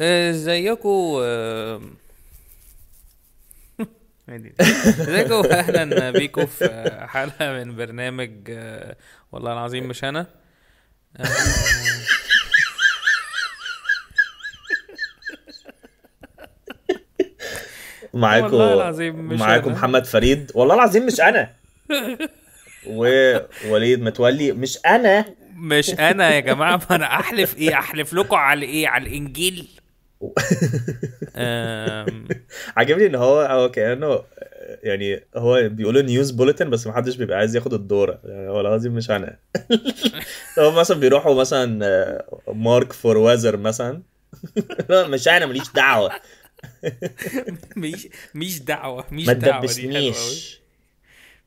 ازيكم آه، ازيكم آه، اهلا بيكم في حلقه من برنامج آه، والله العظيم مش انا معاكم والله العظيم مش معاكم محمد فريد والله العظيم مش انا ووليد متولي مش انا مش انا يا جماعه ما انا احلف ايه احلف لكم على ايه على الانجيل عاجبني ان هو أو كانه يعني هو بيقولوا نيوز بوليتن بس محدش بيبقى عايز ياخد الدوره يعني هو العظيم مش انا هو مثلا بيروحوا مثلا مارك فور وزر مثلا مش انا ماليش دعوه مش مش دعوه مش دعوه دي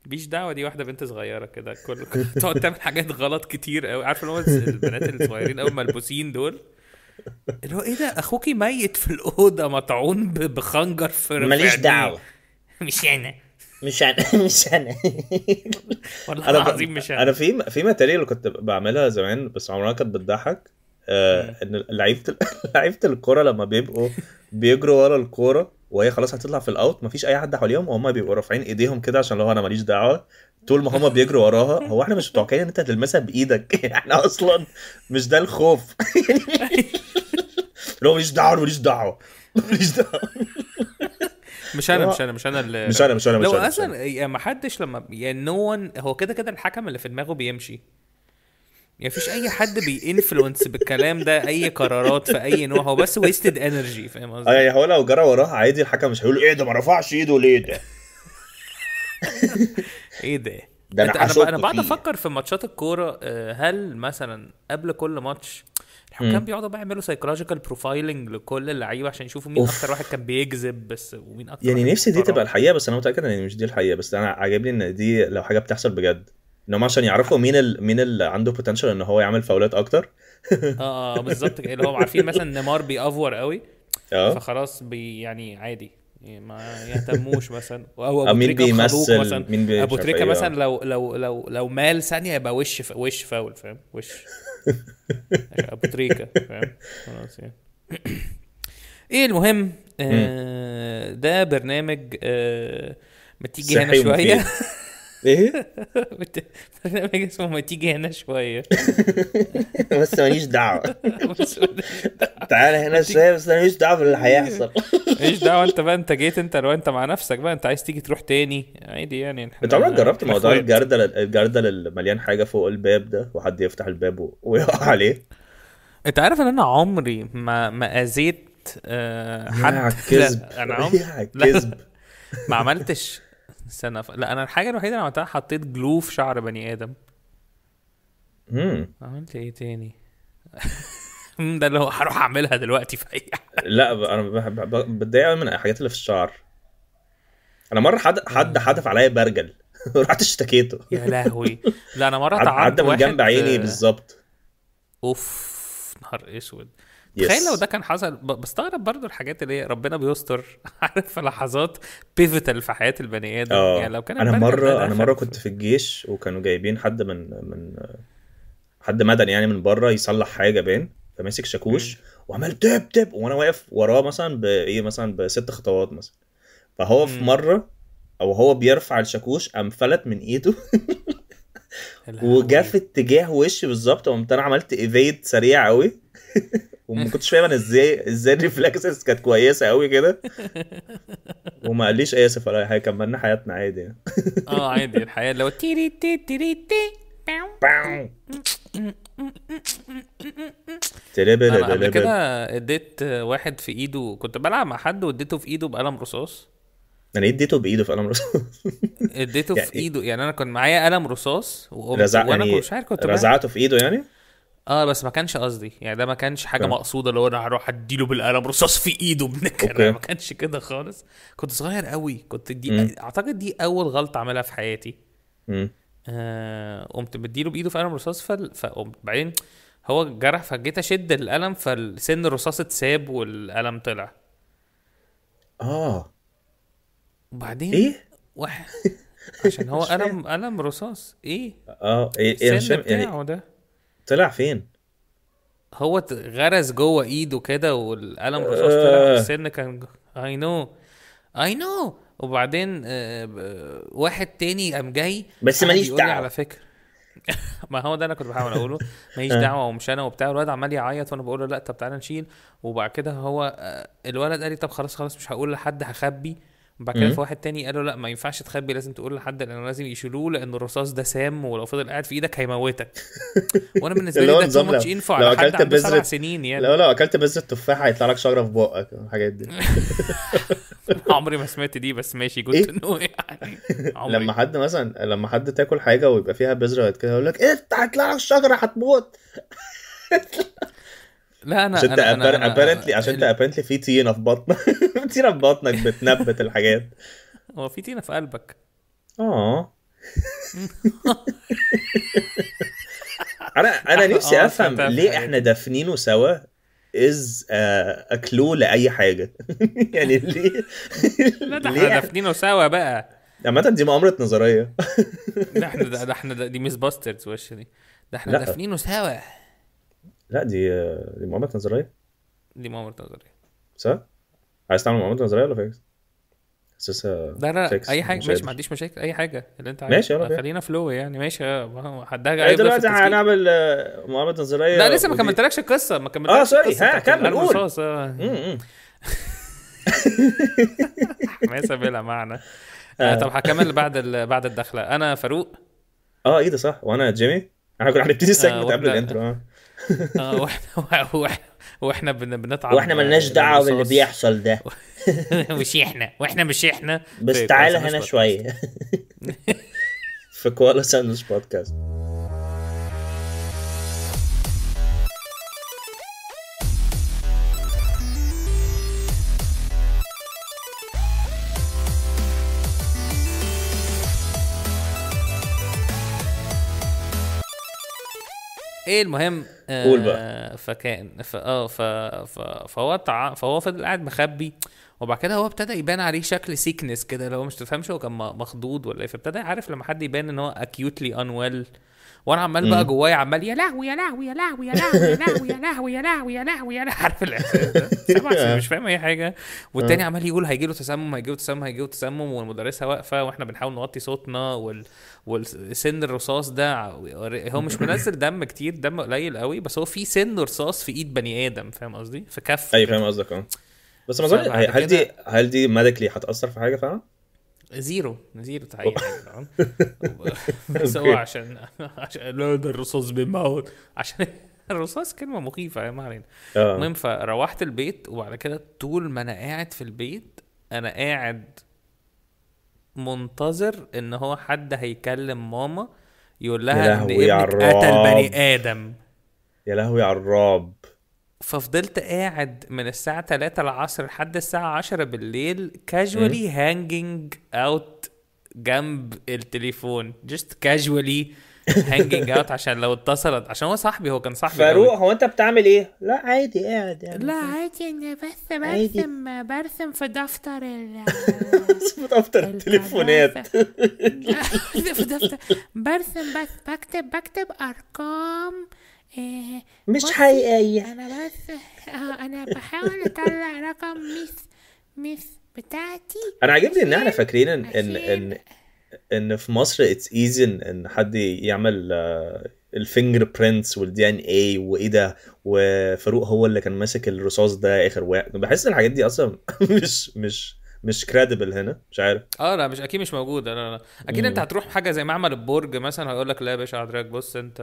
مش دعوه دي واحده بنت صغيره كده كل تقعد تعمل حاجات غلط كتير قوي عارف اللي هو البنات الصغيرين قوي ملبوسين دول اللي هو ايه ده اخوكي ميت في الاوضه مطعون بخنجر في ماليش دعوه مش انا مش انا مش انا والله العظيم مش انا انا في في ماتيريال كنت بعملها زمان بس عمرها كانت بتضحك آه ان لعيبه لعيبه الكوره لما بيبقوا بيجروا ورا الكوره وهي خلاص هتطلع في الاوت مفيش اي حد حواليهم وهم بيبقوا رافعين ايديهم كده عشان لو انا ماليش دعوه طول ما هما بيجروا وراها هو احنا مش متوقعين ان انت هتلمسها بايدك احنا اصلا مش ده الخوف اللي هو ماليش دعوه ماليش دعوه ماليش دعوه مش انا مش انا مش انا اللي مش انا مش انا مش لو اصلا ما حدش لما يعني نو ون هو كده كده الحكم اللي في دماغه بيمشي يعني فيش اي حد بينفلونس بالكلام ده اي قرارات في اي نوع هو بس ويستد انرجي فاهم قصدي؟ يعني هو لو جرى وراها عادي الحكم مش هيقول ايه ده ما رفعش ايده ليه ده؟ ايه ده ده انا انا, أنا بعد افكر في ماتشات الكوره آه، هل مثلا قبل كل ماتش الحكام بيقعدوا بقى يعملوا سايكولوجيكال بروفايلنج لكل اللعيبه عشان يشوفوا مين أوف. اكتر واحد كان بيكذب بس ومين اكتر يعني نفسي دي تبقى الحقيقه بس انا متاكد ان مش دي الحقيقه بس انا عاجبني ان دي لو حاجه بتحصل بجد ان هم عشان يعرفوا مين ال... مين اللي عنده بوتنشال ان هو يعمل فاولات اكتر آه،, اه بالظبط اللي هو عارفين مثلا نيمار بيافور قوي اه فخلاص بي يعني عادي يعني ما يهتموش مثلا او ابو آه، مين بيمثل مثلا مين بي ابو تريكه إيه؟ مثلا آه. لو لو لو لو مال ثانيه يبقى وش ف... وش فاول فاهم وش يعني ابو تريكه فاهم خلاص يعني ايه المهم آه ده برنامج آه ما تيجي هنا شويه ايه؟ برنامج اسمه ما تيجي هنا شويه بس ماليش دعوه تعال هنا شويه بس ماليش دعوه باللي هيحصل ماليش دعوه انت بقى انت جيت انت لو انت مع نفسك بقى انت عايز تيجي تروح تاني عادي يعني انت عمرك جربت موضوع الجردل الجردل اللي مليان حاجه فوق الباب ده وحد يفتح الباب ويقع عليه انت عارف ان انا عمري ما ما اذيت آه، حد لا انا عمري ما عملتش استنى ف... لا انا الحاجه الوحيده اللي عملتها حطيت جلو في شعر بني ادم امم عملت ايه تاني ده اللي هو هروح اعملها دلوقتي في اي لا انا بتضايق من الحاجات اللي في الشعر انا مره حد آه. حد حدف عليا برجل رحت اشتكيته يا لهوي لا انا مره تعبت عدى من جنب عيني بالظبط اوف نهار اسود yes. تخيل لو ده كان حصل بستغرب برضو الحاجات اللي هي ربنا بيستر عارف في لحظات بيفيتال في حياه البني ادم آه. يعني لو كان انا مره انا مره كنت في الجيش وكانوا جايبين حد من من حد مدني يعني من بره يصلح حاجه بين فماسك شاكوش وعمال تب تب وانا واقف وراه مثلا بايه مثلا بست خطوات مثلا فهو في مره او هو بيرفع الشاكوش قام فلت من ايده وجا في اتجاه وشي بالظبط قمت انا عملت ايفيد سريع قوي وما كنتش فاهم انا ازاي ازاي الريفلكسز كانت كويسه قوي كده وما قاليش اسف ولا حاجه كملنا حياتنا عادي يعني اه عادي الحياه لو تيري تي تيري تي باو انا قبل كده اديت واحد في ايده كنت بلعب مع حد واديته في ايده بقلم رصاص انا ايه اديته بايده في قلم رصاص اديته في يعني ايده يعني انا كان معايا قلم رصاص وقمت رزع... وانا يعني مش عارف كنت رزعته في ايده يعني اه بس ما كانش قصدي يعني ده ما كانش حاجه فهم. مقصوده اللي هو انا هروح اديله بالقلم رصاص في ايده بنكر ما كانش كده خالص كنت صغير قوي كنت دي مم. اعتقد دي اول غلطه عملها في حياتي مم. آه قمت مديله بايده في قلم رصاص فال... فقمت بعدين هو جرح فجيت اشد القلم فالسن الرصاص اتساب والقلم طلع اه وبعدين ايه واحد عشان هو قلم قلم رصاص ايه اه ايه, إيه، السن يعني بتاعه يعني... ده طلع فين؟ هو غرز جوه ايده كده والقلم رصاص طلع آه. السن كان اي نو اي نو وبعدين آه، واحد تاني قام جاي بس ماليش دعوه على فكره ما هو ده انا كنت بحاول اقوله ماليش آه. دعوه ومش انا وبتاع الواد عمال يعيط وانا بقول له لا طب تعالى نشيل وبعد كده هو الولد قال لي طب خلاص خلاص مش هقول لحد هخبي بعد كده في واحد تاني قال له لا ما ينفعش تخبي لازم تقول لحد لانه لازم يشيلوه لان الرصاص ده سام ولو فضل قاعد في ايدك هيموتك وانا بالنسبه لي ده تو ماتش انفو على حد سنين يعني لو لو اكلت بذره تفاحه هيطلع لك شجره في بقك الحاجات دي عمري ما سمعت دي بس ماشي جود إيه؟ نو يعني عمري. لما حد مثلا لما حد تاكل حاجه ويبقى فيها بذره كده يقول لك ايه هتطلع لك شجره هتموت لا انا عشان انت ابارنتلي عشان انت ابارنتلي في تينه في بطنك تينه في بطنك بتنبت الحاجات هو في تينه في قلبك اه انا انا نفسي آه، افهم ليه احنا دافنينه سوا از اكلو آه، لاي حاجه يعني ليه لا ده احنا دافنينه سوا بقى عامة دي مؤامرة نظرية ده احنا ده احنا دي ميس باسترز وش دي ده احنا دافنينه سوا لا دي دي مؤامره نظريه دي مؤامره نظريه صح؟ عايز تعمل مؤامره نظريه ولا فيكس؟ حاسسها لا لا اي حاجه ماشي ما عنديش مشاكل اي حاجه اللي انت عايزها ماشي يلا خلينا فلو يعني ماشي آه، حدها جاي دلوقتي هنعمل آه، مؤامره نظريه لا لسه ما كملتلكش القصه ما كملتلكش اه سوري ها كمل قول حماسه آه. بلا معنى آه. طب هكمل بعد بعد الدخله انا فاروق اه ايه ده صح وانا جيمي احنا كنا هنبتدي السيجمنت آه، قبل الانترو آه. اه واحنا واحنا واحنا بنتعب واحنا ملناش آه، دعوه باللي بيحصل ده مش احنا واحنا مش احنا بس تعالى هنا شويه في كوالا ساندوس بودكاست ايه المهم قول بقى آه، فكان ف اه ف فهو تع... فهو فضل قاعد مخبي وبعد كده هو ابتدى يبان عليه شكل سيكنس كده اللي هو مش تفهمش هو كان مخضوض ولا ايه فابتدى عارف لما حد يبان ان هو اكيوتلي انويل well وانا عمال بقى جوايا عمال يا لهوي يا لهوي يا لهوي يا لهوي يا لهوي يا لهوي يا لهوي يا لهوي عارف الاحساس ده مش فاهم اي حاجه والتاني آه. عمال يقول هيجي له تسمم هيجي له تسمم هيجي له تسمم والمدرسه واقفه واحنا بنحاول نغطي صوتنا وال... والسن الرصاص ده هو مش منزل دم كتير دم قليل قوي بس هو في سن رصاص في ايد بني ادم فاهم قصدي في كف اي أيوة، فاهم قصدك اه بس ما هل دي هل دي ميديكلي هتاثر في حاجه فعلا؟ زيرو زيرو تعيين يعني، بس هو عشان عشان الرصاص بيموت عشان الرصاص كلمه مخيفه يا ما علينا آه. المهم فروحت البيت وبعد كده طول ما انا قاعد في البيت انا قاعد منتظر ان هو حد هيكلم ماما يقول لها ان ابنك قتل بني ادم يا لهوي على الرعب ففضلت قاعد من الساعة 3 العصر لحد الساعة 10 بالليل كاجوالي هانجينج اوت جنب التليفون جست كاجوالي هانجينج اوت عشان لو اتصلت عشان هو صاحبي هو كان صاحبي فاروق هو انت بتعمل ايه؟ لا عادي قاعد يعني لا عادي انا يعني، بس برسم عادي. برسم في دفتر ال في دفتر التليفونات في دفتر برسم بس بكتب بكتب ارقام إيه، مش حقيقية أنا بس آه، أنا بحاول أطلع رقم ميس ميس بتاعتي أنا عاجبني إن إحنا فاكرين إن إن إن, إن في مصر اتس ايزي إن حد يعمل الفينجر برينتس والدي ان اي وايه ده وفاروق هو اللي كان ماسك الرصاص ده اخر واحد بحس ان الحاجات دي اصلا مش مش مش كريديبل هنا مش عارف اه لا مش اكيد مش موجود انا لا اكيد مم. انت هتروح حاجه زي معمل البرج مثلا هيقول لك لا يا باشا حضرتك بص انت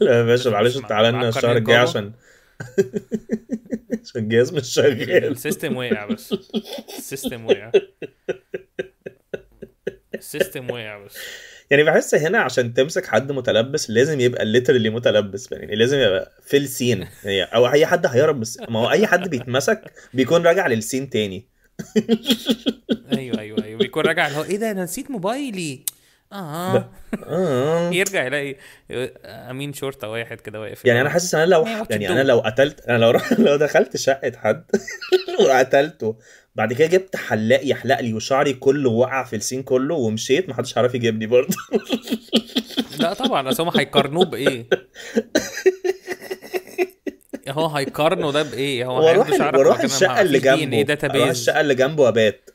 لا يا باشا معلش تعالى لنا الشهر الجاي عشان عشان الجهاز مش شغال السيستم وقع بس السيستم وقع السيستم وقع بس يعني بحس هنا عشان تمسك حد متلبس لازم يبقى الليترالي متلبس يعني لازم يبقى في السين يعني او اي حد هيهرب ما هو اي حد بيتمسك بيكون راجع للسين تاني ايوه ايوه ايوه بيكون راجع اللي هو ايه ده انا نسيت موبايلي اه, آه. يرجع يلاقي امين شرطه واحد كده واقف يعني انا حاسس انا لو يعني انا لو قتلت انا لو لو دخلت شقه حد وقتلته بعد كده جبت حلاق يحلق لي وشعري كله وقع في السين كله ومشيت ما حدش عارف يجيبني برضه لا طبعا اصل هم هيقارنوه بايه هو هيقارنه ده بايه هو هو واروح إيه الشقه اللي جنبه ايه الشقه اللي جنبه وابات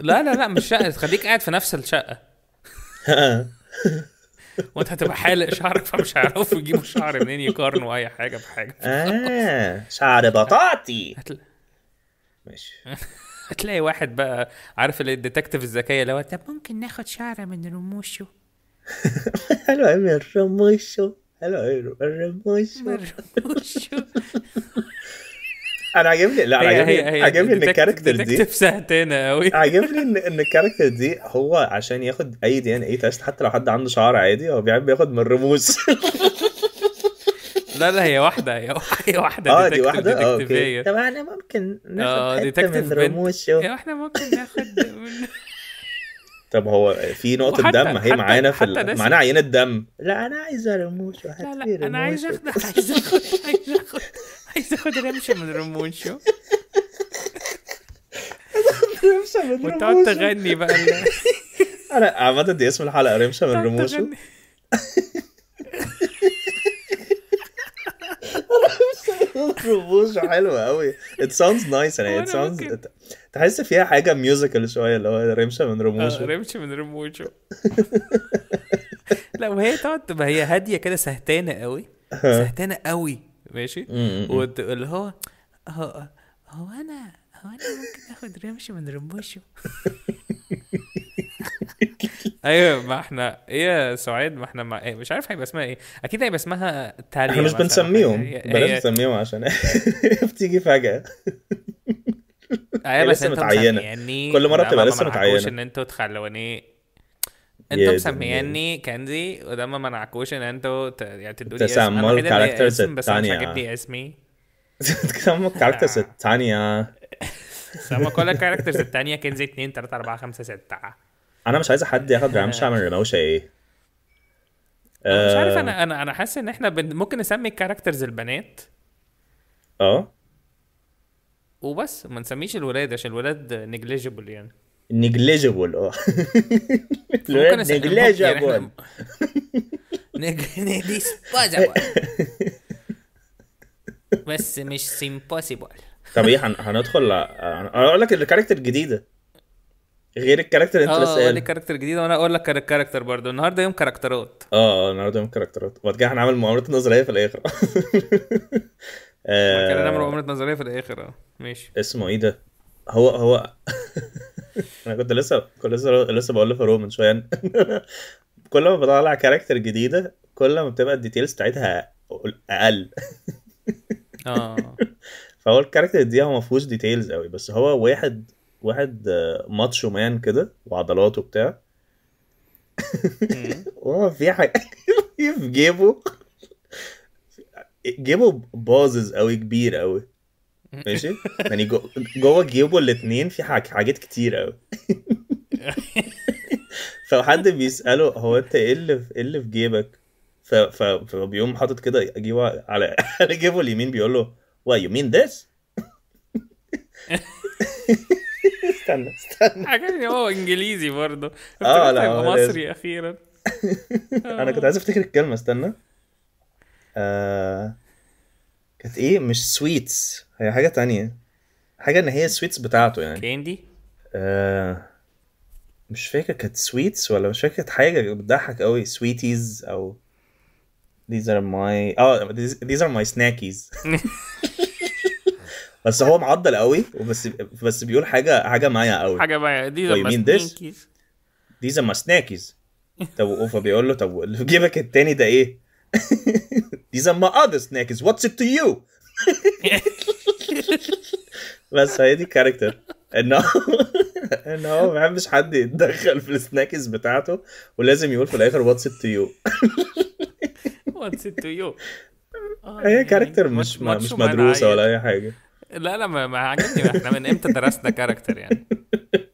لا لا لا مش شقه خليك قاعد في نفس الشقه وانت هتبقى حالق شعرك فمش هيعرفوا يجيبوا شعر منين يقارنوا اي حاجه بحاجه اه شعر بطاطي هتل... ماشي هتلاقي واحد بقى عارف الديتكتيف الذكيه اللي هو طب ممكن ناخد شعره من رموشه حلوه من رموشه العير الرموش انا عاجبني لا هي عاجبني هي هي عاجبني ان الكاركتر دي ساعتين قوي عاجبني ان ان الكاركتر دي هو عشان ياخد اي دي ان اي تيست حتى لو حد عنده شعر عادي هو بيحب ياخد من الرموز لا لا هي واحدة هي واحدة اه دي واحدة اه اوكي طب احنا ممكن ناخد آه، حتة من رموش احنا ممكن ناخد من طب هو في نقطه دم هي معانا في معانا عينه دم لا انا عايز رموش لا لا انا عايز اخد عايز اخد عايز اخد عايز اخد رمشه من رموشو رمشه من رموشو وتقعد تغني بقى انا عامه دي اسم الحلقه رمشه من رموشو الرموش حلوه قوي ات ساوندز نايس يعني ات ساوندز تحس فيها حاجه ميوزيكال شويه اللي هو رمشه من رموشه آه، رمشه من رموشه لا وهي تقعد تبقى هي هاديه كده سهتانه قوي سهتانه قوي ماشي واللي هو هو انا هو انا ممكن اخد رمشه من رموشه ايوه ما احنا ايه يا سعاد ما احنا ما إيه مش عارف هيبقى اسمها ايه اكيد هيبقى اسمها تاليا احنا مش بنسميهم بلاش نسميهم عشان بتيجي فجاه ايوه بس انت متعينه يعني كل مره بتبقى لسه متعينه ان انتوا تخلوني انتوا مسمياني كنزي وده ما منعكوش ان انتوا ت... يعني تدوني اسم انا الكاركترز بس مش عاجبني اسمي تسموا الكاركترز الثانيه سموا كل الكاركترز الثانيه كنزي 2 3 4 5 6 انا مش عايز حد ياخد رامش من رموش ايه أه مش عارف آه، انا انا انا حاسس ان احنا ممكن نسمي الكاركترز البنات اه وبس ما نسميش الولاد عشان الولاد نجليجبل يعني نجليجبل اه الولاد نجليجبل يعني ديسبوزبل بس مش سيمبوسيبل طب ايه هندخل آه، اقول لك الكاركتر الجديده غير الكاركتر انت آه، لسه قايله اه كاركتر جديد وانا اقول لك الكاركتر برضه النهارده يوم كاركترات اه النهارده يوم كاركترات وبعد كده هنعمل مؤامره نظريه في الاخر اه كده هنعمل مؤامره نظريه في الاخر اه ماشي اسمه ايه ده؟ هو هو انا كنت لسه كنت لسه لسه بقول لفاروق من شويه كل ما بطلع كاركتر جديده كل ما بتبقى الديتيلز بتاعتها اقل اه فهو الكاركتر دي هو ما فيهوش ديتيلز قوي بس هو واحد واحد آه، ماتشو مان كده وعضلاته وبتاع وهو في حاجه في جيبه جيبه باظظ قوي كبير قوي ماشي يعني جوه جيبه الاثنين في حاجات كتير قوي فحد بيساله هو انت ايه اللي ايه اللي في جيبك فبيقوم حاطط كده جيبه على على جيبه اليمين بيقول له واي يو مين ذس استنى استنى عجبني هو انجليزي برضه اه لا مصري اخيرا انا كنت عايز افتكر الكلمه استنى آه... كانت ايه مش سويتس هي حاجه تانية حاجه ان هي سويتس بتاعته يعني كاندي آه... مش فاكر كانت سويتس ولا مش فاكر كانت حاجه بتضحك قوي سويتيز او these are my اه oh, these, these are my snackies بس هو معضل قوي وبس بس بيقول حاجه حاجه معايا قوي حاجه معايا دي زي ما سناكيز دي زي سناكيز طب فبيقول له طب اللي في جيبك التاني ده ايه دي زي ما اذر سناكيز واتس ات تو يو بس هي دي الكاركتر ان هو ان هو ما بيحبش حد يتدخل في السناكيز بتاعته ولازم يقول في الاخر واتس ات تو يو واتس ات تو يو هي كاركتر آه، يعني مش مش مدروسه ولا اي حاجه لا لا ما عجبني احنا من امتى درسنا كاركتر يعني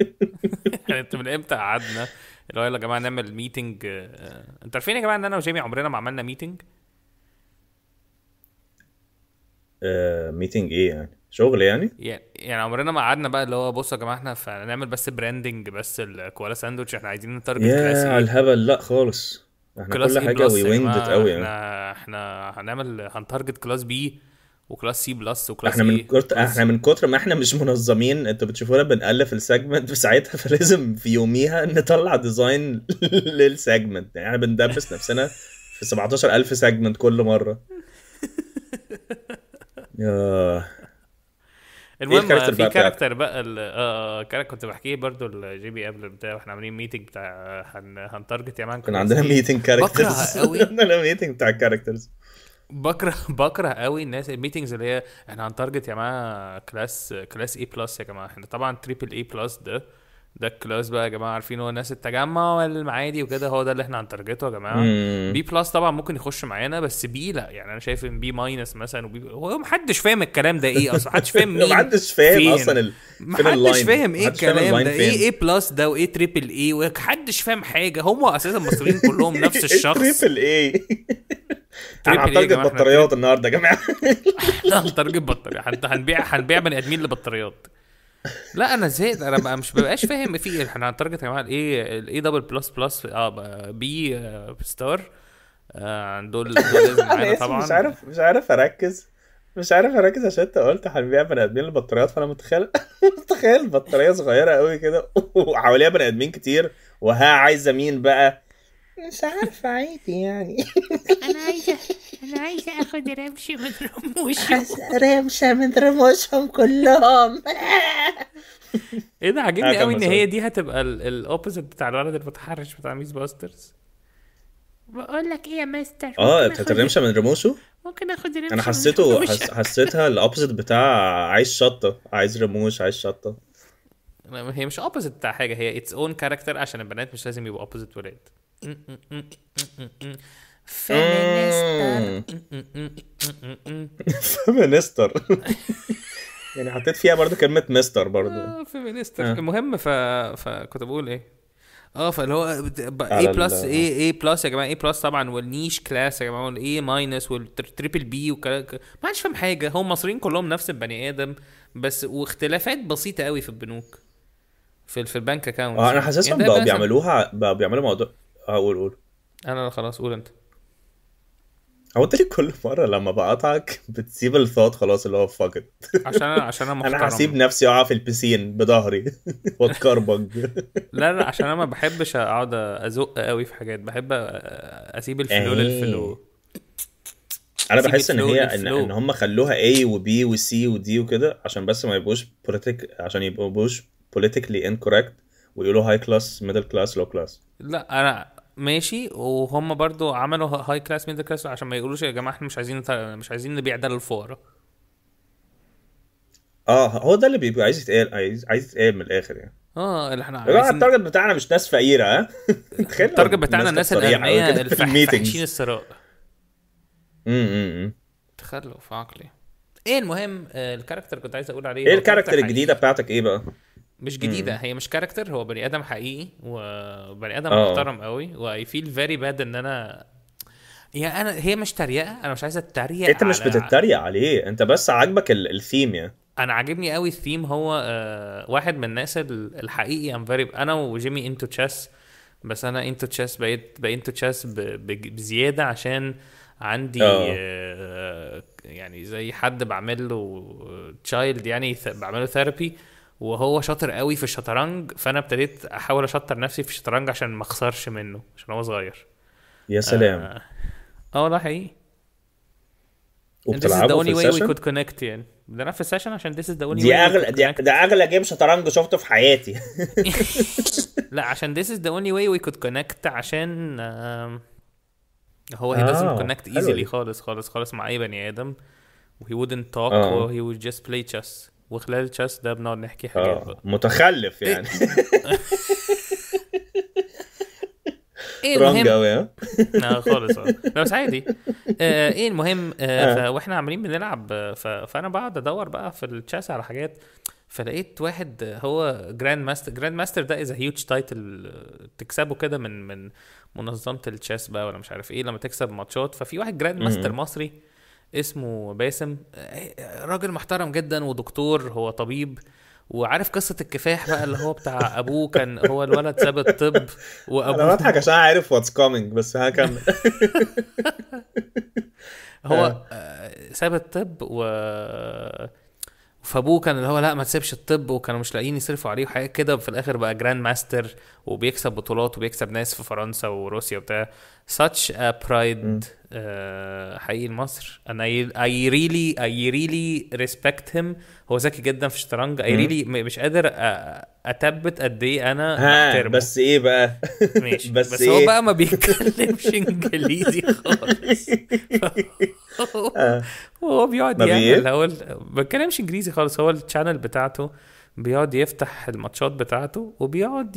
يعني انت من امتى قعدنا اللي هو يلا يا جماعه نعمل ميتنج آه، آه، انت عارفين يا جماعه ان انا وجيمي عمرنا ما عملنا ميتنج ميتنج آه، ايه يعني شغل يعني يعني عمرنا ما قعدنا بقى اللي هو بصوا يا جماعه احنا هنعمل بس براندنج بس الكوالا ساندوتش احنا عايزين نتارجت كلاس على إيه؟ الهبل لا خالص احنا كل إيه حاجه وي ويندت قوي يعني احنا هنعمل هنتارجت كلاس بي وكلاس سي بلس وكلاس احنا من كتر احنا من كتر ما احنا مش منظمين انتوا بتشوفونا بنالف السيجمنت ساعتها فلازم في يوميها نطلع ديزاين للسيجمنت يعني احنا بندبس نفسنا في 17000 سيجمنت كل مره ياه إيه المهم إيه في كاركتر بقى آه،, اه كان كنت بحكيه برضو الجي بي قبل بتاع واحنا عاملين ميتنج بتاع آه، هنتارجت يا مان كنا عندنا ميتنج كاركترز عندنا ميتنج بتاع الكاركترز بكره بكره قوي الناس الميتنجز اللي هي احنا هنتارجت يا جماعه كلاس كلاس اي بلس يا جماعه احنا طبعا تريبل اي بلس ده ده الكلاس بقى يا جماعه عارفين هو ناس التجمع والمعادي وكده هو ده اللي احنا هنتارجته يا جماعه بي بلس طبعا ممكن يخش معانا بس بي لا يعني انا شايف ان بي ماينس مثلا وبي هو محدش فاهم الكلام ده ايه اصلا محدش فاهم مين محدش فاهم اصلا إيه محدش فاهم ايه الكلام ده ايه ايه بلس ده وايه تريبل ايه ومحدش فاهم حاجه هم اساسا المصريين كلهم نفس إيه الشخص تريبل ايه انا هنترجم بطاريات النهارده يا جماعه هنترجم بطاريات هنبيع هنبيع بني ادمين لبطاريات لا انا زهقت انا بقى مش ببقاش فاهم في ايه احنا هنتارجت يا جماعه الايه الاي دبل بلس بلس اه بي ستار آه، آه، دول دول طبعا مش عارف مش عارف اركز مش عارف اركز عشان انت قلت هنبيع بني ادمين للبطاريات فانا متخيل متخيل بطاريه صغيره قوي كده وحواليها بني ادمين كتير وها عايزه مين بقى مش عارفة عادي يعني أنا عايزة أنا عايزة آخد رمشة من رموشهم رمشة من رموشهم كلهم إيه ده عاجبني آه، قوي إن هي دي هتبقى الأوبوزيت بتاع الولد المتحرش بتاع ميس باسترز بقول لك ايه يا مستر اه بتاعت الرمشه من رموشه ممكن اخد رمشه انا حسيته حس... حسيتها الاوبوزيت بتاع عايز شطه عايز رموش عايز شطه هي مش اوبوزيت بتاع حاجه هي اتس اون كاركتر عشان البنات مش لازم يبقوا اوبوزيت ولاد فيمينيستر mm. يعني حطيت فيها برضو كلمة مستر برضو فيمينيستر آه، المهم آه. ف... فكنت بقول ايه اه فاللي هو اي بلس اي اي بلس يا جماعه اي بلس طبعا والنيش كلاس يا جماعه والاي ماينس والتريبل بي والكلام ما حدش فاهم حاجه هم المصريين كلهم نفس البني ادم بس واختلافات بسيطه قوي في البنوك في في البنك اكونت اه انا حاسسهم يعني بقوا بيعملوها بقوا بيعملوا موضوع اه قول قول انا خلاص قول انت هو انت كل مره لما بقطعك بتسيب الثوت خلاص اللي هو فاكت عشان انا عشان انا محترم انا هسيب نفسي اقع في البسين بظهري واتكربج لا لا عشان انا ما بحبش اقعد ازق قوي في حاجات بحب اسيب الفلو إيه. للفلو انا بحس ان هي ان, ان هم خلوها A وبي وسي ودي وكده عشان بس ما يبقوش بوليتيك عشان يبقوش بوليتيكلي انكوركت ويقولوا هاي كلاس ميدل كلاس لو كلاس لا انا ماشي وهم برضو عملوا هاي كلاس ميدل كلاس عشان ما يقولوش يا جماعه احنا مش عايزين مش عايزين نبيع ده للفقراء اه هو ده اللي بيبقى عايز يتقال عايز عايز يتقال من الاخر يعني اه اللي احنا عايزين التارجت بتاعنا مش ناس فقيره ها التارجت بتاعنا الناس الاغنياء عايشين الثراء امم في عقلي ايه المهم آه، الكاركتر كنت عايز اقول عليه ايه الكاركتر الجديده بتاعتك ايه بقى؟ مش جديده هي مش كاركتر هو بني ادم حقيقي وبني ادم أوه. محترم قوي واي فيل فيري باد ان انا يا انا هي مش تريقه انا مش عايز اتريق انت مش على... بتتريق عليه انت بس عاجبك الثيم يعني انا عاجبني قوي الثيم هو آه، واحد من الناس الحقيقي ام فيري انا وجيمي انتو تشيس بس انا انتو تشيس بقيت بقيت انتو تشيس بزياده عشان عندي أوه. آه، يعني زي حد بعمل له تشايلد يعني بعمله ثيرابي وهو شاطر قوي في الشطرنج فانا ابتديت احاول اشطر نفسي في الشطرنج عشان ما اخسرش منه عشان هو صغير يا سلام اه, آه، ده حقيقي وبتلعبوا في only way we could connect يعني في السيشن عشان this is the only دي اغلى دي ده اغلى جيم شطرنج شفته في حياتي لا عشان this is the only way we could connect عشان آه، هو he doesn't آه، connect easily خالص خالص خالص مع اي بني ادم وهي wouldn't talk وهي he would just play chess وخلال الشاس ده بنقعد نحكي آه، حاجات آه. متخلف إيه؟ يعني ايه المهم اه خالص اه بس عادي آه،, آه ايه المهم آه, آه. واحنا عمالين بنلعب فانا بقعد ادور بقى في الشاس على حاجات فلقيت واحد هو جراند ماستر جراند ماستر ده از هيوج تايتل تكسبه كده من من منظمه التشيس بقى ولا مش عارف ايه لما تكسب ماتشات ففي واحد جراند ماستر مصري اسمه باسم آه، راجل محترم جدا ودكتور هو طبيب وعارف قصه الكفاح بقى اللي هو بتاع ابوه كان هو الولد ساب الطب وابوه انا بضحك عشان عارف واتس كومينج بس هكمل هو آه. آه، ساب الطب و فابوه كان اللي هو لا ما تسيبش الطب وكانوا مش لاقيين يصرفوا عليه وحاجات كده وفي الاخر بقى جراند ماستر وبيكسب بطولات وبيكسب ناس في فرنسا وروسيا وبتاع such a pride uh, حقيقي لمصر انا اي ريلي اي ريلي ريسبكت هيم هو ذكي جدا في الشطرنج اي really مش قادر آه، اثبت قد ايه انا احترمه بس ايه بقى ماشي بس, بس إيه؟ آه. هو بقى ما بيتكلمش انجليزي خالص هو بيقعد يعمل هو ما بيتكلمش انجليزي خالص هو التشانل بتاعته بيقعد يفتح الماتشات بتاعته وبيقعد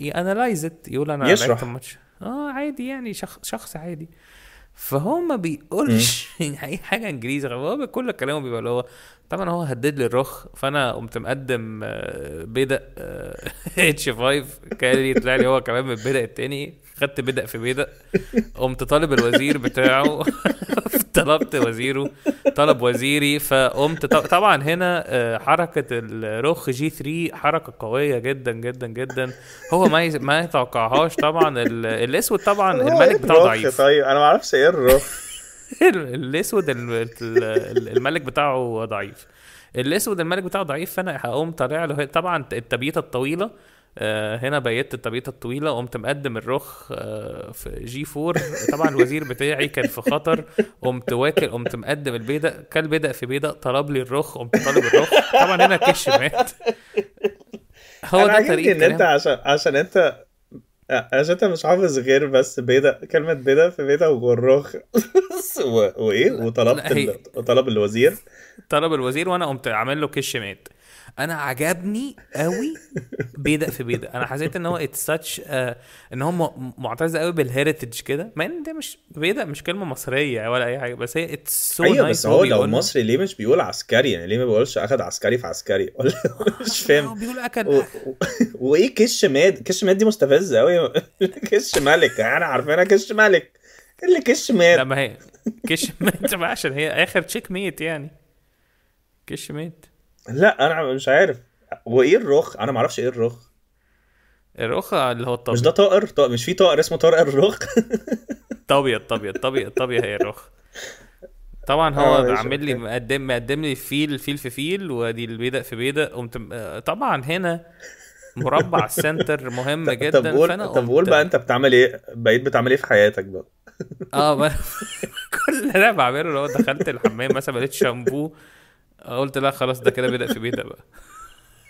يانلايز يقول انا لعبت الماتش اه عادي يعني شخص شخص عادي فهو ما بيقولش يعني اي حاجه انجليزي هو كل كلامه بيبقى اللي هو طبعا هو هدد لي الرخ فانا قمت مقدم بدأ اتش 5 كان طلع لي هو كمان من بيدق التاني خدت بدأ في بدأ قمت طالب الوزير بتاعه طلبت وزيره طلب وزيري فقمت طبعا هنا آه، حركه الرخ جي 3 حركه قويه جدا جدا جدا هو ما ما يتوقعهاش طبعا الاسود طبعا الملك بتاعه ضعيف طيب انا ما اعرفش ايه الرخ الاسود الملك بتاعه ضعيف الاسود الملك بتاعه ضعيف فانا هقوم طالع له طبعا التبيته الطويله آه، هنا بيت التبيته الطويله قمت مقدم الرخ آه، في جي 4 طبعا الوزير بتاعي كان في خطر قمت واكل قمت مقدم البيدق كل بدق في بيدق طلب لي الرخ قمت طالب الرخ طبعا هنا كش مات هو ده طريقه ان انت عشان عشان انت عشان انت مش حافظ غير بس بيضة كلمة بيضة في بيضة وجراخ و... وايه وطلبت ال... وطلب الوزير طلب الوزير وانا قمت عامل له كش مات انا عجبني قوي بيدق في بيدق انا حسيت ان هو اتس ساتش ان هو معتز قوي بالهيريتج كده مع ان ده مش بيدق مش كلمه مصريه ولا اي حاجه بس هي اتس سو ايوه بس هو لو مصري ليه مش بيقول عسكري يعني ليه ما بيقولش اخد عسكري في عسكري ولا مش فاهم هو بيقول اكل و... و... وايه كش ماد كش ماد دي مستفزه قوي كش ملك انا عارفينها كش ملك إيه اللي كش مات لا ما هي كش مات عشان هي اخر تشيك ميت يعني كش ميت لا انا مش عارف وايه الرخ انا ما اعرفش ايه الرخ الرخ اللي هو الطبيعي مش ده طائر طائر مش في طائر اسمه طائر الرخ طبيعي طبيعي طبيعي طبيعي هي الرخ طبعا هو آه، عامل لي مقدم مقدم لي فيل فيل في فيل ودي البيدق في بيدق قمت آه، طبعا هنا مربع السنتر مهم جدا طب قول طب قول بقى انت بتعمل ايه بقيت بتعمل ايه في حياتك بقى اه كل اللي انا بعمله لو دخلت الحمام مثلا ما شامبو آه، قلت لا خلاص ده كده بدأ في بيدا بقى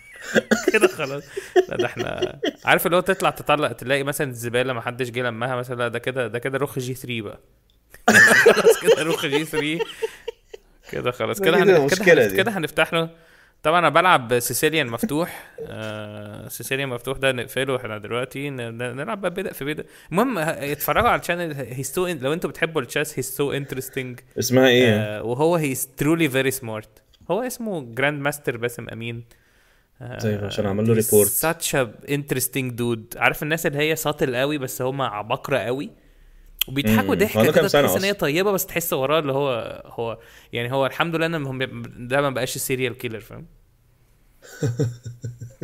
كده خلاص لا ده احنا عارف اللي هو تطلع تطلع تلاقي مثلا الزباله ما حدش جه لمها مثلا ده كده ده كده رخ جي 3 بقى خلاص كده رخ جي 3 كده خلاص كده هن... كده كده هنفتح له طبعا انا بلعب سيسيليان مفتوح آه سيسيليان مفتوح ده نقفله احنا دلوقتي نلعب بقى بدا في بدا المهم اتفرجوا على الشانل هيستو لو انتوا بتحبوا التشيس هي سو انترستنج اسمها ايه؟ آه وهو هيز ترولي فيري سمارت هو اسمه جراند ماستر باسم امين زي عشان آه، عمل له ريبورت ساتش انترستنج دود عارف الناس اللي هي ساتل قوي بس هم عبقرة قوي وبيضحكوا ضحكه كده تحس ان هي طيبه بس تحس وراه اللي هو هو يعني هو الحمد لله ان ده ما بقاش سيريال كيلر فاهم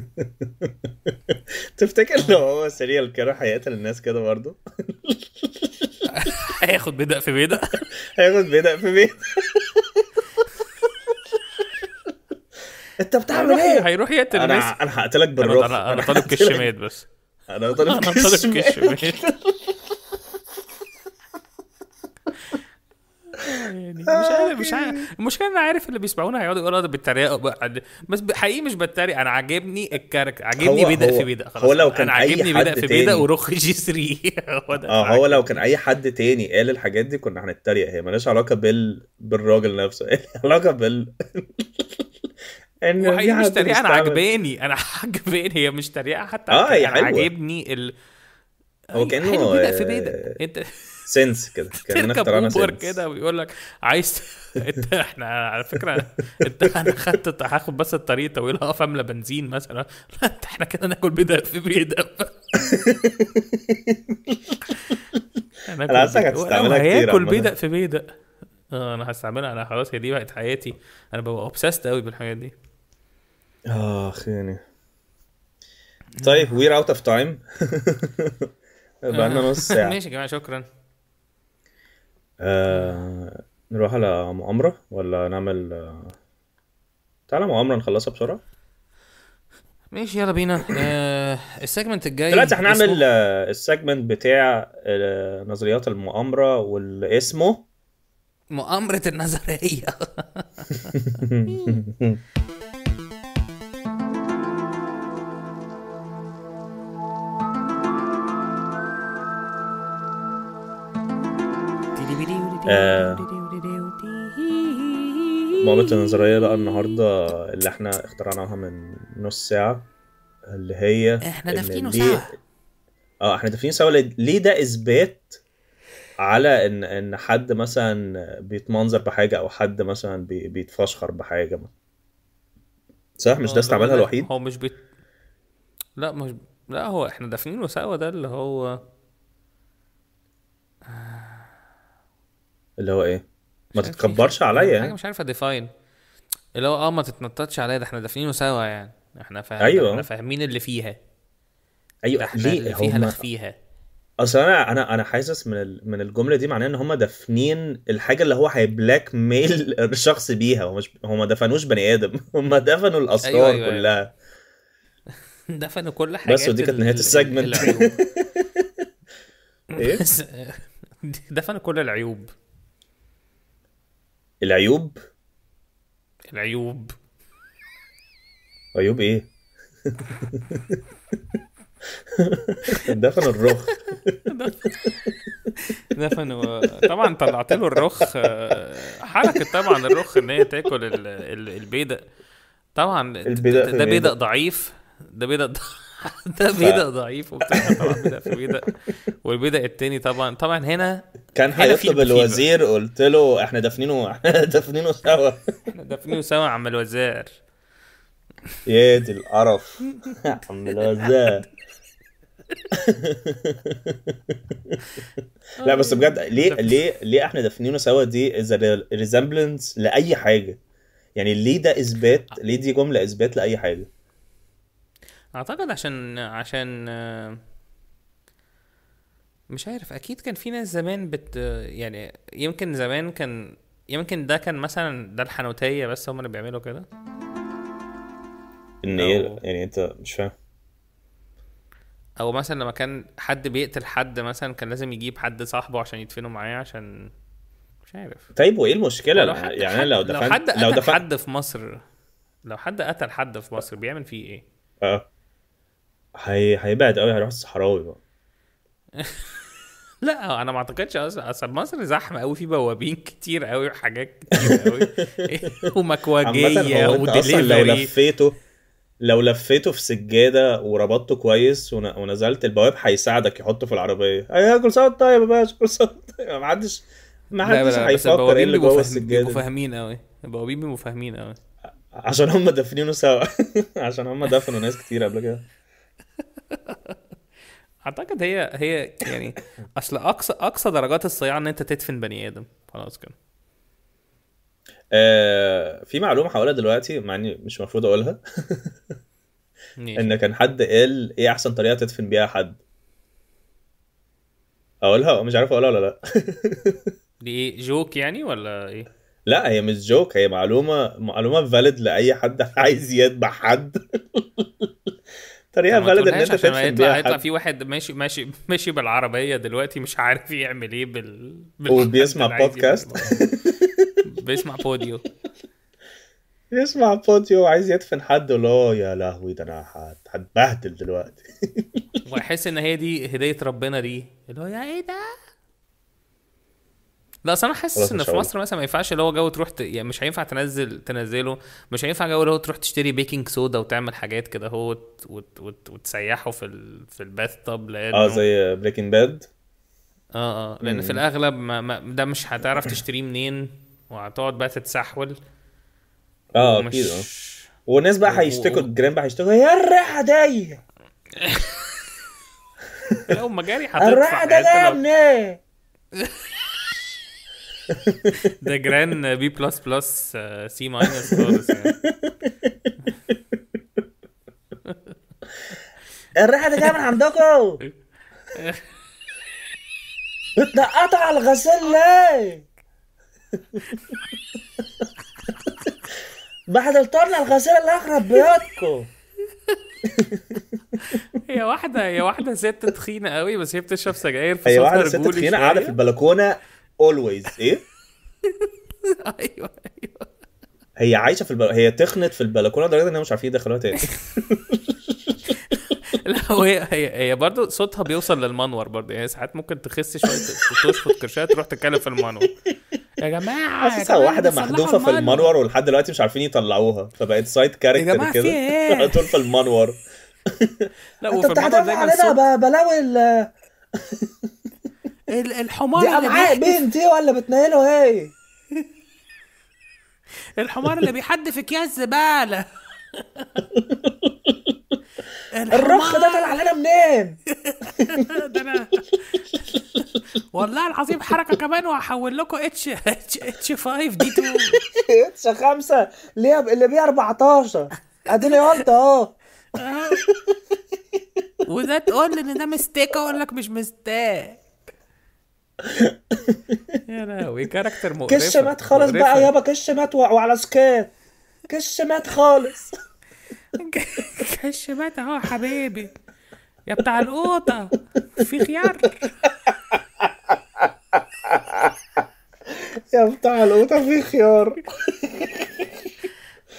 تفتكر لو هو سيريال كيلر هيقتل الناس كده برضه هياخد بيدق في بيدق هياخد بيدق في بيدق انت بتعمل ايه؟ هيروح يقتل الناس انا انا هقتلك بالروح انا انا طالب كش ميت بس انا طالب كش ميت يعني مش عارف مش عارف المشكله انا عارف اللي بيسمعونا هيقعدوا يقولوا ده بيتريقوا بقى بس حقيقي مش بتريق انا عاجبني الكاركتر عاجبني بدا في بدا خلاص هو لو كان انا عاجبني بدا في بدا ورخ جي 3 هو ده اه هو لو كان اي حد تاني قال الحاجات دي كنا هنتريق هي مالهاش علاقه بال بالراجل نفسه علاقه بال انه مش تريقه انا عجباني انا عجباني هي مش تريقه حتى اه يا حلوه عاجبني ال هو كانه بيبقى في آه، بيدا انت سنس كده كانك اخترعنا سنس كده ويقول لك عايز انت احنا على فكره انت انا خدت هاخد بس الطريق طويل هقف املى بنزين مثلا لا انت احنا كده ناكل بيدا في بيدا انا حاسسك هتستعملها كتير هياكل بيدا في بيدا اه انا هستعملها انا خلاص هي دي بقت حياتي انا ببقى اوبسست قوي بالحاجات دي اخ يعني طيب وير اوت اوف تايم بقالنا نص ساعه ماشي يا جماعه شكرا آه نروح على مؤامره ولا نعمل آه، تعالى مؤامره نخلصها بسرعه ماشي يلا بينا آه السيجمنت الجاي دلوقتي هنعمل آه، السيجمنت بتاع آه، نظريات المؤامره والاسمه مؤامره النظريه مامة النظرية بقى النهاردة اللي احنا اخترعناها من نص ساعة اللي هي احنا دافنينه سوا اه احنا دافنين سوا ليه ده اثبات على ان ان حد مثلا بيتمنظر بحاجه او حد مثلا بي بيتفشخر بحاجه صح مش ده آه، استعمالها الوحيد هو مش بيت لا مش لا هو احنا دافنينه سوا ده اللي هو اللي هو ايه ما تتكبرش عليا يعني حاجه مش عارف اديفاين اللي هو اه ما تتنططش عليا ده احنا دافنينه سوا يعني احنا فاهم ايوه احنا فاهمين اللي فيها ايوه احنا ليه اللي فيها نخفيها اصل انا انا انا حاسس من من الجمله دي معناه ان هم دافنين الحاجه اللي هو هيبلاك ميل الشخص بيها هو مش هم ما دفنوش بني ادم هم دفنوا الاسرار أيوة أيوة, أيوة. كلها أيوة. دفنوا كل حاجه بس ودي كانت نهايه السجمنت ايه آه، دفنوا كل العيوب العيوب العيوب عيوب ايه دفن الرخ دفن و... طبعا طلعت له الرخ حركه طبعا الرخ ان هي تاكل البيدق طبعا البيدق ده بيدق ضعيف ده بيدق ضعيف ده بيدا ضعيف وبتاع طبعا بيدا في بيدا والبيدا التاني طبعا طبعا هنا كان هيطلب الوزير قلت له احنا دافنينه احنا دافنينه سوا احنا دافنينه سوا عم الوزير يا دي القرف عم الوزير لا بس بجد ليه ليه ليه احنا دافنينه سوا دي از ريزمبلنس لاي حاجه يعني ليه ده اثبات ليه دي جمله اثبات لاي حاجه اعتقد عشان عشان مش عارف اكيد كان في ناس زمان بت يعني يمكن زمان كان يمكن ده كان مثلا ده الحنوتيه بس هم اللي بيعملوا كده ان ايه يعني انت مش فاهم او مثلا لما كان حد بيقتل حد مثلا كان لازم يجيب حد صاحبه عشان يدفنه معاه عشان مش عارف طيب وايه المشكله لو حد يعني حد لو دفن لو حد قتل لو دفن... حد في مصر لو حد قتل حد في مصر بيعمل فيه ايه؟ اه هي... هيبعد قوي هيروح الصحراوي بقى لا انا ما اعتقدش اصلا مصر زحمه قوي في بوابين كتير قوي وحاجات كتير قوي ومكواجيه ودليفري لو لفيته لو لفيته في سجاده وربطته كويس ونزلت البواب هيساعدك يحطه في العربيه اي كل سنه وانت طيب يا باشا كل سنه طيب ما حدش ما حدش هيفكر ايه اللي جوه السجاده بيبقوا فاهمين قوي البوابين بيبقوا فاهمين قوي عشان هم دافنينه سوا عشان هم دفنوا ناس كتير قبل كده اعتقد هي هي يعني اصل اقصى اقصى درجات الصياعه ان انت تدفن بني ادم خلاص كده آه في معلومه هقولها دلوقتي مع اني مش المفروض اقولها ان كان حد قال ايه احسن طريقه تدفن بيها حد اقولها مش عارف اقولها ولا لا دي ايه جوك يعني ولا ايه لا هي مش جوك هي معلومه معلومه فاليد لاي حد عايز يذبح حد ترى يا غلط ان انت عشان هيطلع هيطلع في واحد ماشي ماشي ماشي بالعربيه دلوقتي مش عارف يعمل ايه بال, بال... وبيسمع بودكاست بيسمع بوديو يسمع بوديو وعايز يدفن حد ولا يا لهوي ده انا هتبهدل دلوقتي واحس ان هي دي هديه ربنا ليه اللي هو يا ايه ده لا اصل انا حاسس ان في مصر مثلا ما ينفعش اللي هو جو تروح ت... يعني مش هينفع تنزل تنزله مش هينفع جو اللي هو تروح تشتري بيكنج سودا وتعمل حاجات كده هو وت... وت... وت... وتسيحه في ال... في الباث توب لانه اه زي بريكنج باد اه اه لان مم. في الاغلب ما... ما... ده مش هتعرف تشتريه منين وهتقعد بقى تتسحول اه اكيد ومش... آه. والناس بقى هيشتكوا الجيران بقى هيشتكوا يا الريحه دي لو مجاري هتطلع الريحه ده يا ابني ده جران بي بلس بلس سي ماينس خالص يعني الريحه دي جايه من عندكم اتنقطوا على الغسيل ليه؟ بعد لنا الغسيل اللي اخرب بيوتكم هي واحدة هي واحدة ست تخينة قوي بس هي بتشرب سجاير في هي واحدة ست تخينة قاعدة في البلكونة اولويز ايه ايوه ايوه هي عايشه في البلكونه هي تخنت في البلكونه لدرجه ان هم مش عارفين يدخلوها تاني لا وهي هي هي برضه صوتها بيوصل للمنور برضه يعني ساعات ممكن تخس شويه تشفط كرشها تروح تتكلم في المنور يا جماعه حاسسها واحده محذوفه في المنور ولحد دلوقتي مش عارفين يطلعوها فبقت سايد كاركتر كده يا جماعه إيه؟ طول في المنور لا وفي المنور دايما بلاوي الحمار دي امعاء بنت ايه ولا بتنيله ايه الحمار اللي بيحدف اكياس زباله الرخ ده طلع لنا منين؟ ده انا والله العظيم حركه كمان وهحول لكم اتش اتش اتش 5 دي 2 اتش 5 اللي اللي بيها 14 اديني قلت اهو وده تقول ان ده مستيك اقول لك مش مستيك يا لهوي كاركتر مؤلم كش مات خالص بقى يابا كش مات وعلى سكات كش مات خالص كش مات اهو حبيبي يا بتاع القوطة في خيار يا بتاع القوطة في خيار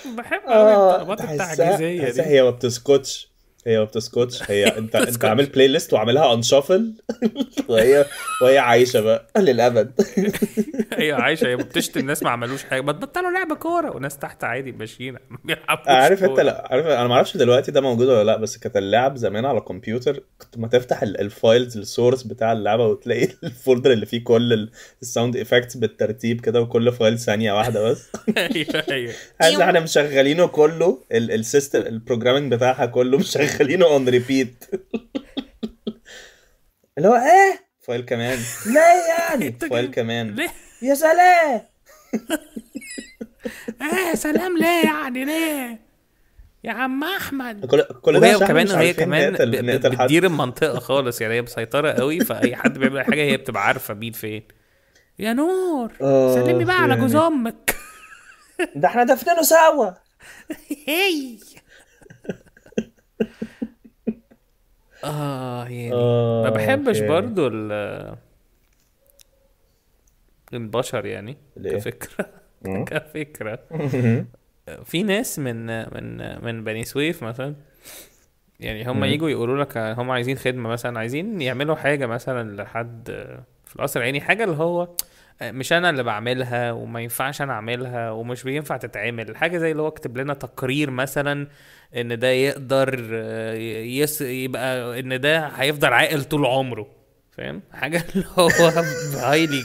بحب قوي الطلبات آه، التعجيزية دي هي ما بتسكتش هي ما بتسكتش هي انت انت عامل بلاي ليست وعاملها انشفل وهي وهي عايشه بقى للابد هي عايشه هي بتشتم الناس ما عملوش حاجه بطلوا لعب كوره وناس تحت عادي ماشيين عارف انت لا عارف انا ما اعرفش دلوقتي ده موجود ولا لا بس كانت اللعب زمان على الكمبيوتر كنت ما تفتح الفايلز السورس بتاع اللعبه وتلاقي الفولدر اللي فيه كل الساوند افكتس بالترتيب كده وكل فايل ثانيه واحده بس ايوه ايوه احنا مشغلينه كله السيستم البروجرامنج بتاعها كله مشغل خلينا اون ريبيت اللي هو ايه فايل كمان لا يعني فايل كمان ليه يا سلام ايه سلام ليه يعني ليه يا عم احمد كل كل ده كمان هي كمان بتدير المنطقه خالص يعني هي مسيطره قوي فاي حد بيعمل حاجه هي بتبقى عارفه مين فين يا نور آه، سلمي بقى على يعني. جوز امك ده احنا دفنينه سوا هي اه يعني آه، ما بحبش برضو ال البشر يعني ليه؟ كفكره كفكره في ناس من من من بني سويف مثلا يعني هم يجوا يقولوا لك هم عايزين خدمه مثلا عايزين يعملوا حاجه مثلا لحد في القصر يعني حاجه اللي هو آه، مش انا اللي بعملها وما ينفعش انا اعملها ومش بينفع تتعمل حاجه زي اللي هو اكتب لنا تقرير مثلا ان ده يقدر آه، يس يبقى ان ده هيفضل عاقل طول عمره فاهم حاجه اللي هو هايلي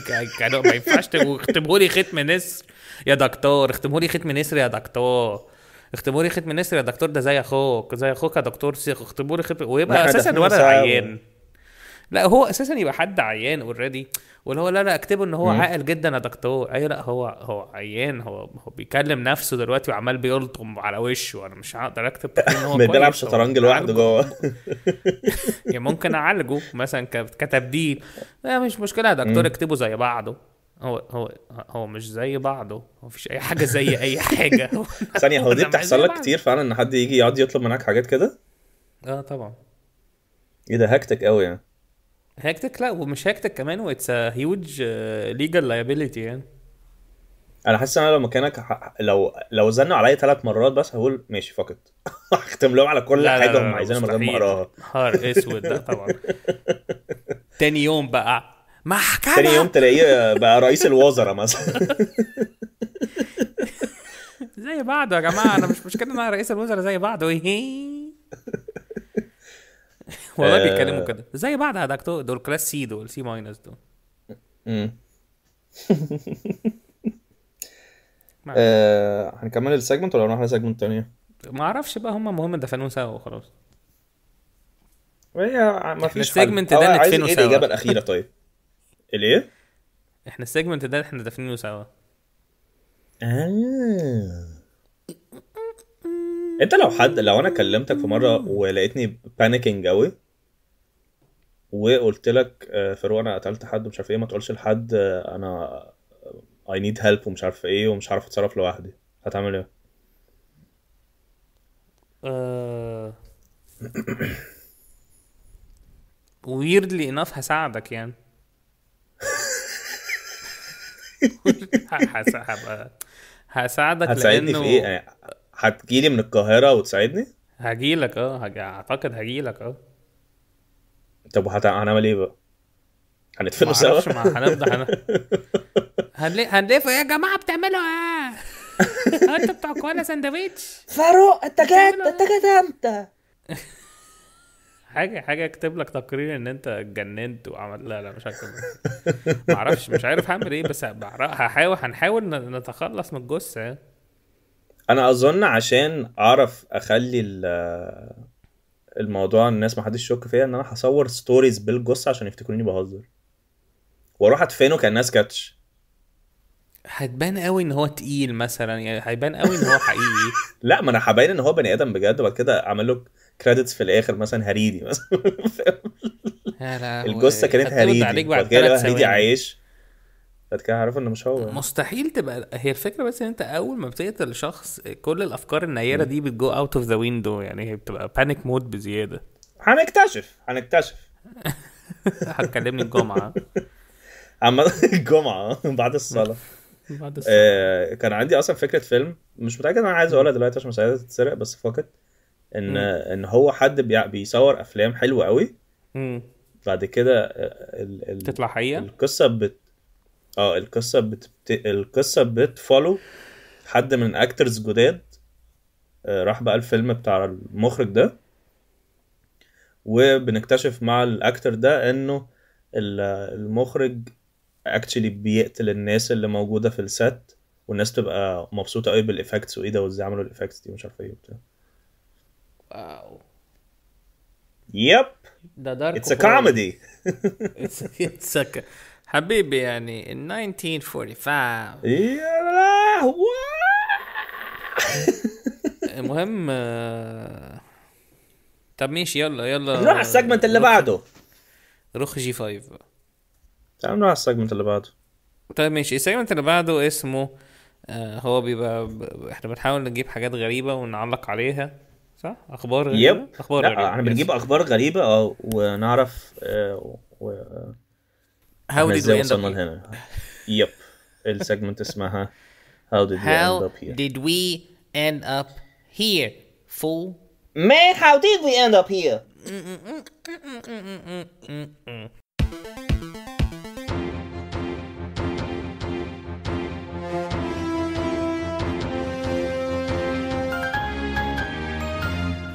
ما ينفعش اختمه لي ختم نسر يا دكتور اختمه لي ختم نسر يا دكتور اختمه لي ختم نسر يا دكتور ده زي اخوك زي اخوك يا دكتور سيخ اختمه لي ختم ويبقى اساسا ولا عيان لا هو اساسا يبقى حد عيان اوريدي واللي هو لا لا اكتبه ان هو عاقل جدا يا دكتور ايوه لا هو هو عيان هو هو بيكلم نفسه دلوقتي وعمال بيلطم على وشه وانا مش هقدر اكتب ان هو بيلعب شطرنج لوحده جوه يعني ممكن اعالجه مثلا كتبديل لا مش مشكله يا دكتور اكتبه زي بعضه هو هو هو مش زي بعضه هو مفيش اي حاجه زي اي حاجه ثانيه هو دي بتحصل لك كتير فعلا ان حد يجي يقعد يطلب منك حاجات كده اه طبعا ايه ده هكتك قوي يعني هيكتك لا ومش هيكتك كمان واتس هيوج ليجال لايبيليتي يعني انا حاسس ان انا لو مكانك لو لو زنوا عليا ثلاث مرات بس هقول ماشي فقط هختم لهم على كل لا حاجه هم عايزينها من غير ما اقراها نهار اسود ده طبعا تاني يوم بقى محكمه تاني يوم تلاقيه بقى رئيس الوزراء مثلا زي بعضه يا جماعه انا مش مشكله ان انا رئيس الوزراء زي بعضه ايه والله آه. بيتكلموا كده زي بعدها دكتور دول كلاس سي دول سي ماينس دول آه هنكمل السيجمنت ولا نروح لسيجمنت تانية؟ ما اعرفش بقى هم المهم دفنوه سوا وخلاص هي ما فيش السيجمنت ده ندفنه إيه سوا الاجابه الاخيره طيب؟ الايه؟ احنا السيجمنت ده احنا دافنينه سوا آه. انت لو حد لو انا كلمتك في مره ولقيتني بانيكنج قوي وقلت لك آه، فاروق انا قتلت حد ومش عارف ايه ما تقولش لحد آه، انا اي نيد هيلب ومش عارف ايه ومش عارف اتصرف لوحدي هتعمل ايه؟ ويردلي آه، انف هساعدك يعني هبقى هساعدك هتساعدني لأنه... في ايه؟ يعني هتجيلي من القاهره وتساعدني؟ هجيلك اه هج... اعتقد هجيلك اه طب وهنعمل ايه بقى؟ هنتفقوا سوا؟ ما هنفضح هن... هنلف هنلف يا جماعه بتعملوا ايه؟ انت بتوع كوالا ساندويتش فاروق انت جد انت جد امتى؟ إيه؟ حاجه حاجه اكتب لك تقرير ان انت اتجننت وعمل لا لا مش هكتب معرفش مش عارف هعمل ايه بس هحاول هنحاول نتخلص من الجثه انا اظن عشان اعرف اخلي الموضوع الناس ما حدش يشك فيا ان انا هصور ستوريز بالجثه عشان يفتكروني بهزر واروح ادفنه كانها سكتش هتبان قوي ان هو تقيل مثلا يعني هيبان قوي ان هو حقيقي لا ما انا هبين ان هو بني ادم بجد وبعد كده اعمل له كريدتس في الاخر مثلا هريدي مثلا الجثه كانت هريدي وبعد كده هريدي عايش بعد كده عارف انه مش هو مستحيل تبقى هي الفكره بس ان انت اول ما بتقتل شخص كل الافكار النيره دي بتجو اوت اوف ذا ويندو يعني هي بتبقى بانيك مود بزياده هنكتشف هنكتشف هتكلمني الجمعه عم الجمعه بعد الصلاه بعد آه، الصلاه كان عندي اصلا فكره فيلم مش متاكد انا عايز اقولها دلوقتي عشان مش تتسرق بس فقط ان ان هو حد بيصور افلام حلوه قوي م. بعد كده آه، ال... ال... تطلع حقيقه القصه بت اه القصه بتبت... القصه بتفولو حد من اكترز جداد آه، راح بقى الفيلم بتاع المخرج ده وبنكتشف مع الاكتر ده انه المخرج اكشلي بيقتل الناس اللي موجوده في السات والناس تبقى مبسوطه قوي بالافكتس وايه ده وازاي عملوا الافكتس دي مش عارف ايه وبتاع واو يب ده دارك اتس ا كوميدي اتس حبيبي يعني 1945 يا المهم آه، طب ماشي يلا يلا نروح على السجمنت اللي بعده روح جي 5 تعال نروح على السجمنت اللي بعده طيب ماشي السجمنت اللي بعده اسمه آه، هو بيبقى ب... احنا بنحاول نجيب حاجات غريبه ونعلق عليها صح اخبار غريبه يب. اخبار لا غريبة. احنا بنجيب اخبار غريبه اه ونعرف آه و... آه، How did we end up هنا. Yep. السegment اسمها How did how we end up here? Did we end up here, fool? Man, how did we end up here?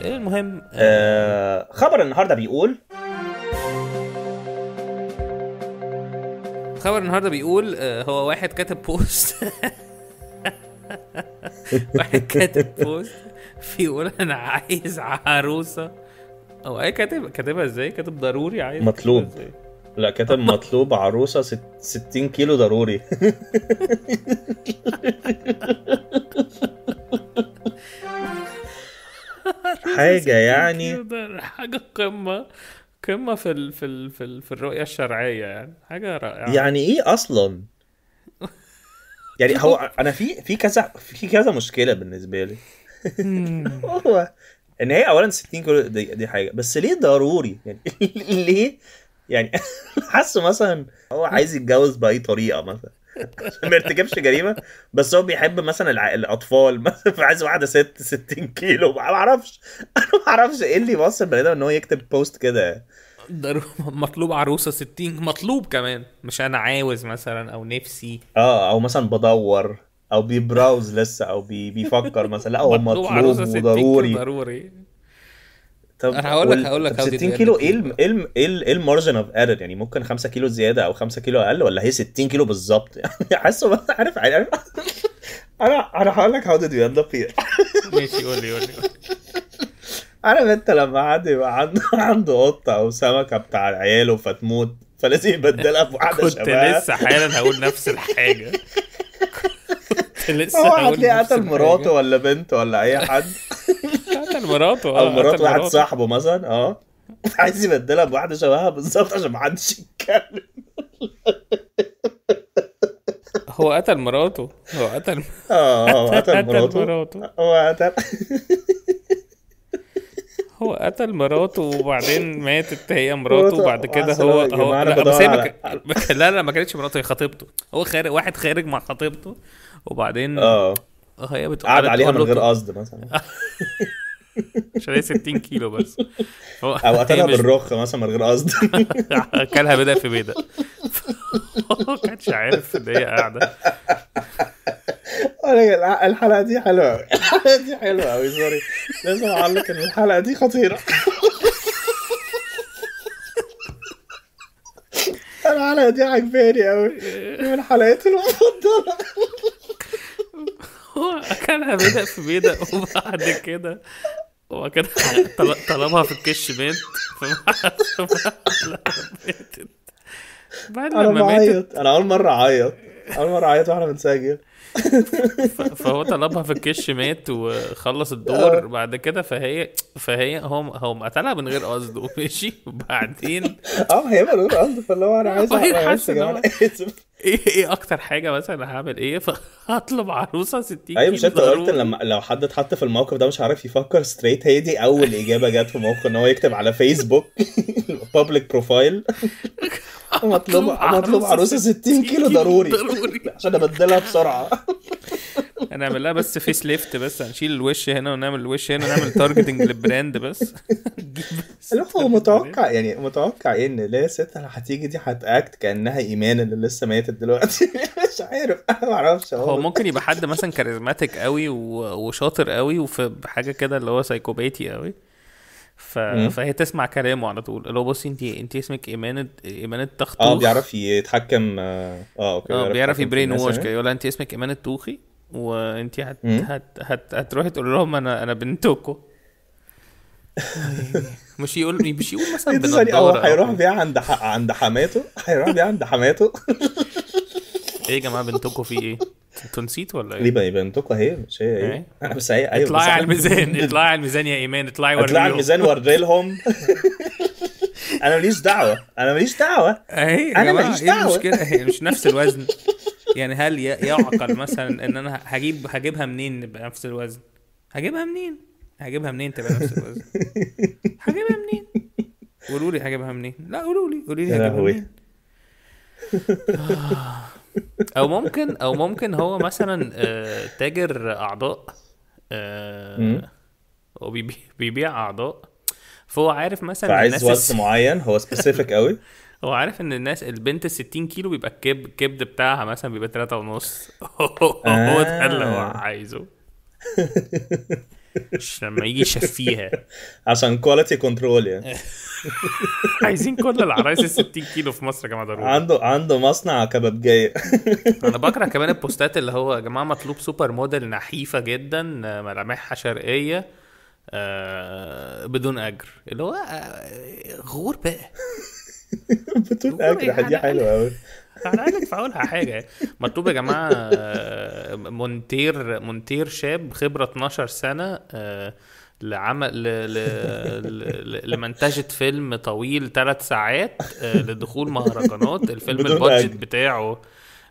المهم uh, آه uh, خبر النهارده بيقول الخبر النهارده بيقول آه، هو واحد كاتب بوست واحد كاتب بوست بيقول انا عايز عروسه او اي كاتب كاتبها ازاي كاتب ضروري عايز مطلوب لا كاتب مطلوب عروسه 60 ست... يعني. كيلو ضروري حاجه يعني حاجه قمه قمه في الـ في الـ في, الـ في الرؤيه الشرعيه يعني حاجه رائعه يعني ايه اصلا يعني هو انا في في كذا في كذا مشكله بالنسبه لي هو ان هي اولا 60 كيلو دي, دي حاجه بس ليه ضروري يعني ليه يعني حاسه مثلا هو عايز يتجوز باي طريقه مثلا عشان ما يرتكبش جريمه بس هو بيحب مثلا الاطفال مثلا فعايز واحده ست 60 كيلو ما اعرفش انا ما اعرفش ايه اللي يوصل بني ادم ان هو يكتب بوست كده مطلوب عروسه 60 مطلوب كمان مش انا عاوز مثلا او نفسي اه او مثلا بدور او بيبراوز لسه او بي بيفكر مثلا لا هو مطلوب وضروري ضروري طب انا هقول لك هقول لك 60 كيلو إيه, إيه, ايه ال ايه ايه المارجن اوف ايرور يعني ممكن 5 كيلو زياده او 5 كيلو اقل ولا هي 60 كيلو بالظبط يعني حاسه بس عارف عارف انا انا هقول لك هاو ديد وي اند اب ماشي قول لي قول لي عارف انت لما حد يبقى عنده عنده قطه او سمكه بتاع عياله فتموت فلازم يبدلها بواحده شبهها كنت لسه حالا هقول نفس الحاجه كنت لسه هو هتلاقيه قتل مراته ولا بنته ولا اي حد قتل مراته آه، او مرات واحد صاحبه مثلا اه عايز يبدلها بواحده شبهها بالظبط عشان محدش يتكلم هو قتل مراته هو قتل اه هو قتل مراته هو قتل قتل مراته وبعدين ماتت هي مراته وبعد كده هو هو لا بس هي مك... لا لا ما كانتش مراته هي خطيبته هو خارج واحد خارج مع خطيبته وبعدين اه, آه، هي بتقول قعد عليها من غير قصد مثلا عشان هي 60 كيلو بس او قتلها بالرخ مثلا من غير قصد اكلها بدا في هو ما كانش عارف ان هي قاعده الحلقه دي حلوه الحلقه دي حلوه قوي سوري لازم اعلق ان الحلقه دي خطيره الحلقه دي عجباني قوي من حلقاتي المفضله هو اكلها بدأ في بيدق وبعد كده هو كده طلبها في الكش مات بعد لما ماتت انا اول مره اعيط اول مره اعيط واحنا بنسجل فهو طلبها في الكش مات وخلص الدور آه. بعد كده فهي فهي هو هو قتلها من غير قصده ماشي وبعدين اه هي من غير قصده فاللي هو انا عايز اعرف يا ايه ايه اكتر حاجه مثلا هعمل ايه فهطلب عروسه 60 ايوه مش انت قلت لما لو حد اتحط في الموقف ده مش عارف يفكر ستريت هي دي اول اجابه جت في موقف ان هو يكتب على فيسبوك بابليك بروفايل مطلوب مطلوب عروسه 60 كيلو ضروري عشان ابدلها بسرعه هنعمل لها بس فيس ليفت بس هنشيل الوش هنا ونعمل الوش هنا ونعمل تارجتنج للبراند بس لا هو متوقع يعني متوقع ايه ان اللي ست هتيجي دي هتاكت كانها ايمان اللي لسه ماتت دلوقتي مش عارف انا ما اعرفش هو ممكن يبقى حد مثلا كاريزماتيك قوي وشاطر قوي وفي حاجه كده اللي هو سايكوباتي قوي ف... فهي تسمع كلامه على طول اللي هو بصي انت انت اسمك ايمان ايمان التخطوخ اه بيعرف يتحكم اه, آه، اوكي اه بيعرف يبرين واش يعني. كده يقول انت اسمك ايمان التوخي وانت هت هت هت هتروحي تقول لهم انا انا بنتكو مش يقول مش يقول مثلا بنضاره هيروح بيها عند عند حماته هيروح بيها عند حماته ايه يا جماعه بنتكو في ايه؟ انتوا نسيتوا ولا ايه؟ ليه بقى بنتكم اهي مش هي إيه؟, ايه؟ انا بس هي ايوه اطلعي على الميزان اطلعي على الميزان يا ايمان اطلعي وريهم اطلعي على الميزان وري لهم انا ماليش دعوه انا ماليش دعوه اهي انا ماليش دعوه ايه المشكله هي مش نفس الوزن يعني هل يعقل مثلا ان انا هجيب هجيبها منين نفس الوزن هجيبها منين هجيبها منين تبقى نفس الوزن هجيبها منين قولوا لي هجيبها منين لا قولوا لي قولوا لي هجيبها منين آه. او ممكن او ممكن هو مثلا آه، تاجر اعضاء آه، هو بيبيع اعضاء فهو عارف مثلا عايز وزن معين هو سبيسيفيك قوي هو عارف ان الناس البنت ال 60 كيلو بيبقى الكب الكبد بتاعها مثلا بيبقى 3 ونص هو ده آه. اللي هو عايزه عشان لما يجي يشفيها عشان كواليتي كنترول يعني عايزين كل العرايس ال 60 كيلو في مصر يا جماعه ضروري عنده عنده مصنع جاي انا بكره كمان البوستات اللي هو يا جماعه مطلوب سوبر موديل نحيفه جدا ملامحها شرقيه آه بدون اجر اللي هو آه غور بقى بتقول اجرح دي حلوه قوي على الاقل في اولها حاجه مطلوب يا جماعه آه، مونتير مونتير شاب خبره 12 سنه آه، لعمل ل... ل... ل... لمنتجة فيلم طويل ثلاث ساعات آه، لدخول مهرجانات الفيلم البادجت بتاعه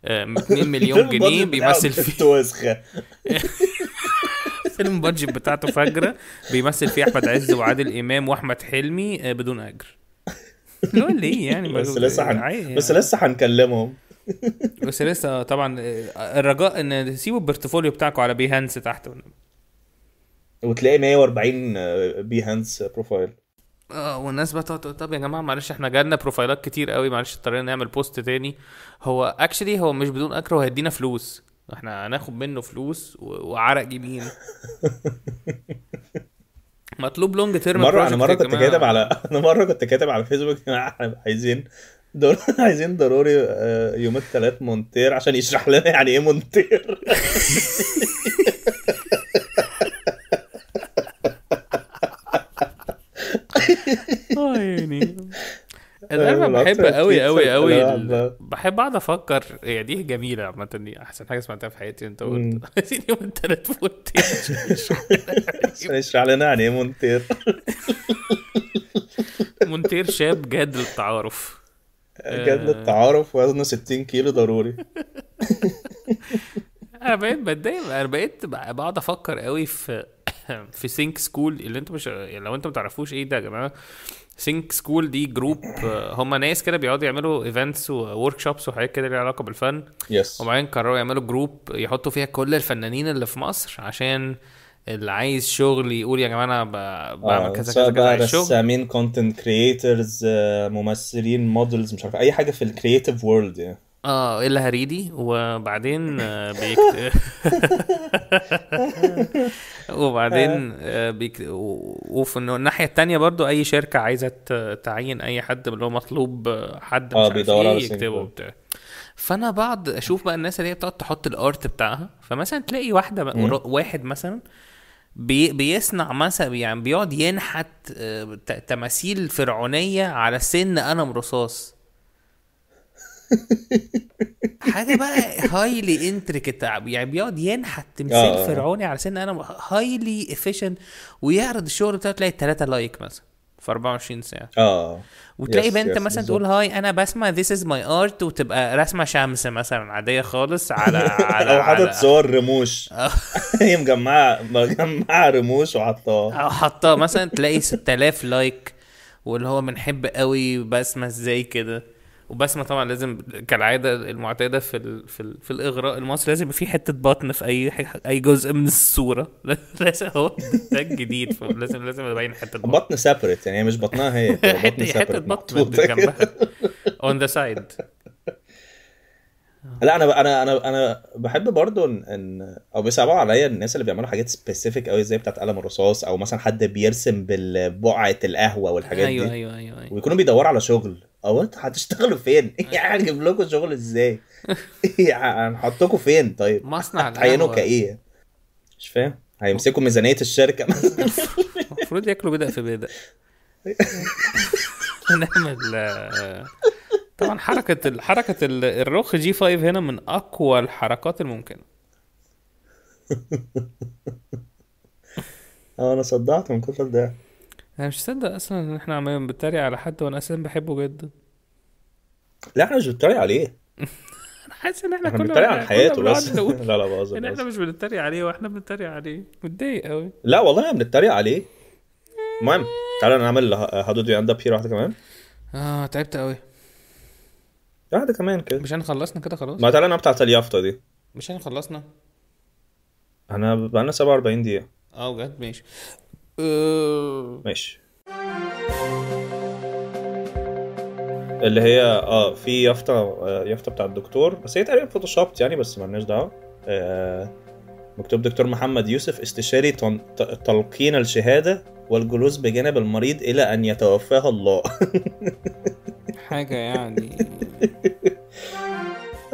2 مليون جنيه بيمثل فيه وسخه فيلم بادجت بتاعته فجرة بيمثل فيه أحمد عز وعادل إمام وأحمد حلمي بدون أجر نقول ليه يعني؟, يعني بس لسه حن... بس لسه هنكلمهم بس لسه طبعا الرجاء ان تسيبوا البورتفوليو بتاعكم على بيهانس تحت وتلاقي 140 بيهانس بروفايل اه والناس بقى تقعد طب يا جماعه معلش احنا جالنا بروفايلات كتير قوي معلش اضطرينا نعمل بوست تاني هو اكشلي هو مش بدون اكره وهيدينا هيدينا فلوس احنا هناخد منه فلوس وعرق جبين مطلوب لونج تيرم مره انا مره كنت كاتب على انا مره كنت كاتب على فيسبوك يا جماعه احنا عايزين دور... عايزين ضروري آه، يوم الثلاث مونتير عشان يشرح لنا يعني ايه مونتير انا أيوة، بحب قوي قوي قوي بحب اقعد افكر هي دي جميله عامه دي احسن حاجه سمعتها في حياتي انت قلت عايزين يوم تلات مونتير اشرح لنا يعني ايه مونتير مونتير شاب جاد للتعارف آه، جاد للتعارف وزنه 60 كيلو ضروري انا بقيت بتضايق انا بقيت بقعد افكر قوي في في سينك سكول اللي انتوا مش يعني لو انتوا ما تعرفوش ايه ده يا جماعه سينك سكول دي جروب آه، هم ناس كده بيقعدوا يعملوا ايفنتس وورك شوبس وحاجات كده ليها علاقه بالفن يس yes. وبعدين قرروا يعملوا جروب يحطوا فيها كل الفنانين اللي في مصر عشان اللي عايز شغل يقول يا جماعه انا بعمل آه، كذا كذا كذا شغل رسامين كونتنت كريترز آه، ممثلين مودلز مش عارف اي حاجه في الكريتيف وورلد يعني اه الا هريدي وبعدين آه، بيكتب وبعدين آه، وفي الناحيه الثانيه برضو اي شركه عايزه تعين اي حد اللي هو مطلوب آه، حد مش عارف ايه يكتبه وبتاع فانا بعض اشوف بقى الناس اللي هي بتقعد تحط الارت بتاعها فمثلا تلاقي واحده واحد مثلا بي بيصنع مثلا يعني بيقعد ينحت تماثيل فرعونيه على سن قلم رصاص حاجه بقى هايلي انتريكت يعني بيقعد ينحت تمثال آه. فرعوني على سن انا هايلي افيشنت ويعرض الشغل بتاعه تلاقي ثلاثه لايك مثلا في 24 ساعه اه وتلاقي يس بنت يس مثلا تقول هاي انا بسمع ذيس از ماي ارت وتبقى رسمه شمس مثلا عاديه خالص على على او حاطط صور رموش هي مجمعه مجمعه رموش وحطاها او حطاها مثلا تلاقي 6000 لايك واللي هو بنحب قوي بسمه ازاي كده وبسمه طبعا لازم كالعاده المعتاده في ال في, ال في الاغراء المصري لازم يبقى في حته بطن في اي اي جزء من الصوره لازم هو ده الجديد فلازم لازم ابين حته بطن بطن سيبريت يعني مش بطنها هي حته حته بطن جنبها اون ذا سايد لا انا انا انا انا بحب برضو ان, إن او بيصعبوا عليا الناس اللي بيعملوا حاجات سبيسيفيك قوي زي بتاعت قلم الرصاص او مثلا حد بيرسم بالبقعه القهوه والحاجات أيوة دي ايوه ايوه ايوه ويكونوا بيدوروا على شغل او انتوا هتشتغلوا فين؟ يعني أيوة. هنجيب لكم شغل ازاي؟ يعني هنحطكم فين طيب؟ مصنع هتعينوا كايه؟ مش فاهم هيمسكوا ميزانيه الشركه المفروض ياكلوا بدأ في بدأ نعمل آه، طبعا حركه حركه الرخ جي 5 هنا من اقوى الحركات الممكنه اه انا صدعت من كتر ده انا مش مصدق اصلا ان احنا عمالين بنتريق على حد وانا اساسا بحبه جدا لا احنا مش بنتريق عليه انا حاسس ان احنا, احنا بنتريق على حياته بس لا لا بهزر ان احنا مش بنتريق عليه واحنا بنتريق عليه متضايق قوي لا والله احنا بنتريق عليه المهم تعالى نعمل هدود يو اند اب هير واحده كمان اه تعبت قوي واحده كمان كده مش احنا خلصنا كده خلاص ما تعالى انا بتاعت اليافطه دي مش احنا خلصنا انا لنا 47 دقيقه اه بجد ماشي آه. ماشي اللي هي اه في يافطه آه يافطه بتاع الدكتور بس هي تقريبا فوتوشوبت يعني بس مالناش دعوه آه، مكتوب دكتور محمد يوسف استشاري تلقين الشهاده والجلوس بجانب المريض الى ان يتوفاه الله حاجه يعني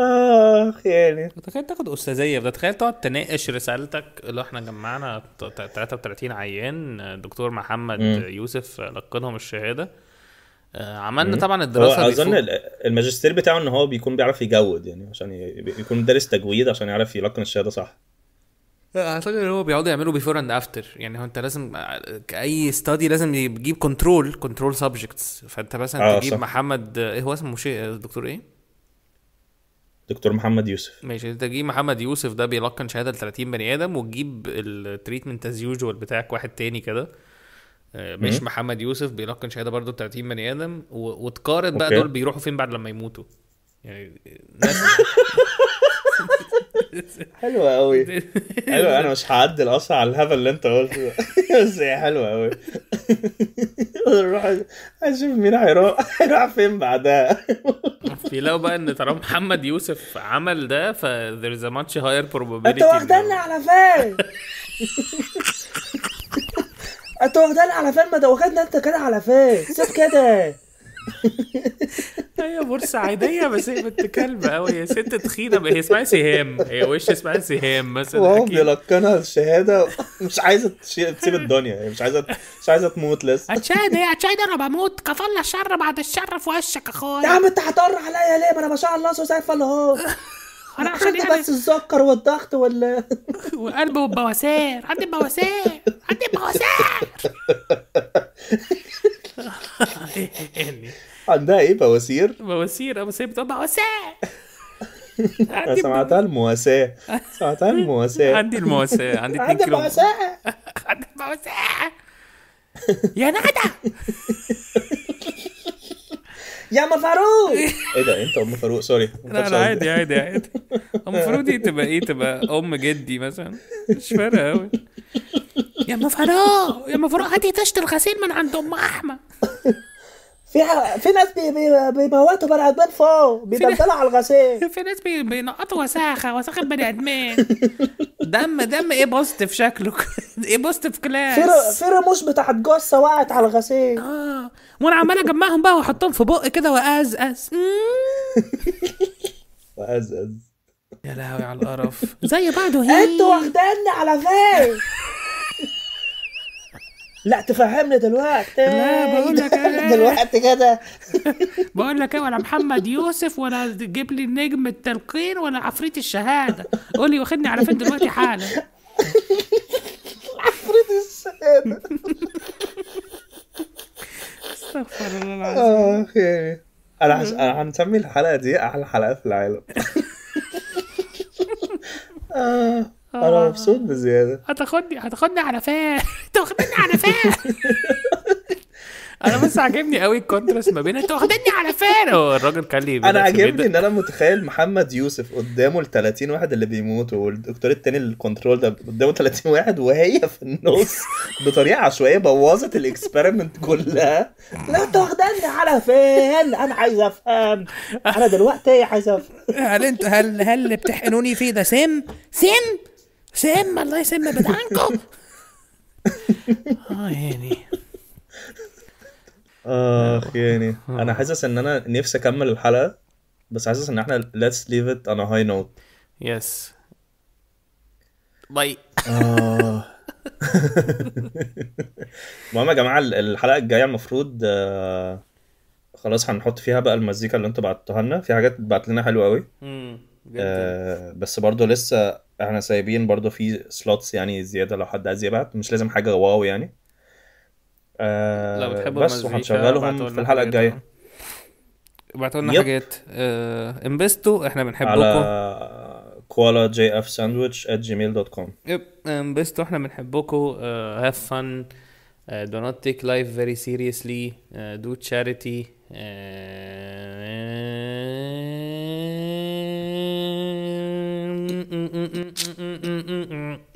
اخ يعني تخيل تاخد استاذيه ده تخيل تقعد تناقش رسالتك اللي احنا جمعنا 33 عيان دكتور محمد م. يوسف لقنهم الشهاده آه، عملنا م. طبعا الدراسه دي اظن بيفوق. الماجستير بتاعه ان هو بيكون بيعرف يجود يعني عشان يكون دارس تجويد عشان يعرف يلقن الشهاده صح اعتقد ان هو بيقعدوا يعملوا بيفور اند افتر يعني هو انت لازم آه، كاي ستادي لازم يجيب كنترول كنترول سبجكتس فانت مثلا آه تجيب صح. محمد آه، ايه هو اسمه شيء دكتور ايه؟ دكتور محمد يوسف ماشي انت تجيب محمد يوسف ده بيلقن شهاده ل 30 بني ادم وتجيب التريتمنت از يوجوال بتاعك واحد تاني كده آه، مش مم. محمد يوسف بيلقن شهاده برضه ل 30 بني ادم و... وتقارن بقى دول بيروحوا فين بعد لما يموتوا يعني ناس حلوه قوي حلوه انا مش هعدل اصلا على الهبل اللي انت قلته بس هي حلوه قوي اروح اشوف مين هيروح هيروح فين بعدها لو بقى ان طالما محمد يوسف عمل ده ف there is a much higher probability انت واخدنا على فين انت واخدنا على فين ما واخدنا انت كده على فين سيب كده هي أيوة، بورسعيدية بس هي بنت كلبة أوي هي ست تخينة هي اسمها سهام هي وش اسمها سهام مثلا وهو بيلقنها الشهادة مش عايزة تسيب أيوة. الدنيا هي مش عايزة مش عايزة تموت لسه هتشاهد ايه هتشاهد انا بموت كفلنا الشر بعد الشر في وشك اخويا يا عم انت هتقر عليا ليه ما انا ما شاء الله زي الفل اهو انا عشان يعني بس السكر والضغط وال والقلب والبواسير عندي بواسير عندي بواسير يعني عندها ايه بواسير؟ بواسير اه بس هي بتقول بواسير انا سمعتها المواساة سمعتها المواساة عندي المواساة عندي 2 كيلو عندي المواساة عندي المواساة يا نادا يا ام فاروق ايه ده انت ام فاروق سوري لا لا عادي عادي عادي ام فاروق دي تبقى ايه تبقى ام جدي مثلا مش فارقه قوي يا ام فاروق يا ام فاروق هاتي طشت الغسيل من عند ام احمد في ح... في ناس بي... بيموتوا بني ادمين فوق بيدلدلوا على الغسيل في ناس بي... بينقطوا وساخه وساخه بني ادمين دم دم ايه بوست إيه في شكله ايه في كلاس في ر... في رموش بتاعت جثه وقعت على الغسيل اه وانا عمال اجمعهم بقى واحطهم في بق كده وازقز وازقز يا لهوي على القرف زي بعده هي انتوا واخديني على فين لا تفهمني دلوقتي لا بقول لك إيه؟ دلوقتي كده بقول لك إيه، ولا محمد يوسف ولا تجيب لي نجم التلقين ولا عفريت الشهاده قول لي واخدني على فين دلوقتي حالا عفريت الشهاده استغفر الله العظيم اخ يعني انا هنسمي الحلقه دي احلى حلقه في العالم آه. انا آه. مبسوط بزياده هتاخدني هتاخدني على فين تاخدني على فين انا بس عاجبني قوي الكونتراست ما بين تاخدني على فين هو الراجل كان لي انا عاجبني ان انا متخيل محمد يوسف قدامه ال 30 واحد اللي بيموتوا والدكتور التاني الكنترول ده قدامه 30 واحد وهي في النص بطريقه عشوائيه بوظت الاكسبيرمنت كلها لا تاخدني على فين انا عايز افهم انا دلوقتي عايز افهم هل انت هل هل بتحقنوني في ده سم سم سم الله يسم بدعانكم اه يعني اخ يعني آه. انا حاسس ان انا نفسي اكمل الحلقه بس حاسس ان احنا let's leave it on a high note yes باي آه. المهم يا جماعه الحلقه الجايه المفروض آه، خلاص هنحط فيها بقى المزيكا اللي انتوا بعتوها لنا في حاجات بعت لنا حلوه قوي آه، بس برضه لسه احنا سايبين برضه في سلوتس يعني زياده لو حد عايز يبعت مش لازم حاجه واو يعني آه لو بتحبوا بس وهنشغلهم في الحلقه الجايه ابعتوا لنا حاجات آه انبستوا احنا بنحبكم على كوالا جي اف ساندويتش ات جيميل دوت كوم يب انبستوا احنا بنحبكم هاف آه، آه، فن do not take life very seriously uh, do charity uh,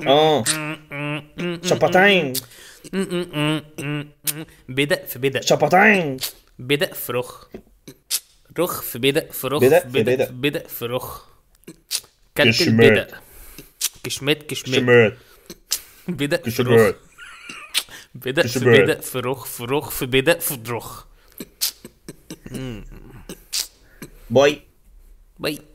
اه oh. بدأ في بدأ شبطين بدأ في رخ رخ في بدأ في رخ بدأ في بدأ في بدأ في رخ كلت البدأ كشمات كشمات بدأ في رخ بدأ في بدأ في رخ في رخ في بدأ في رخ باي باي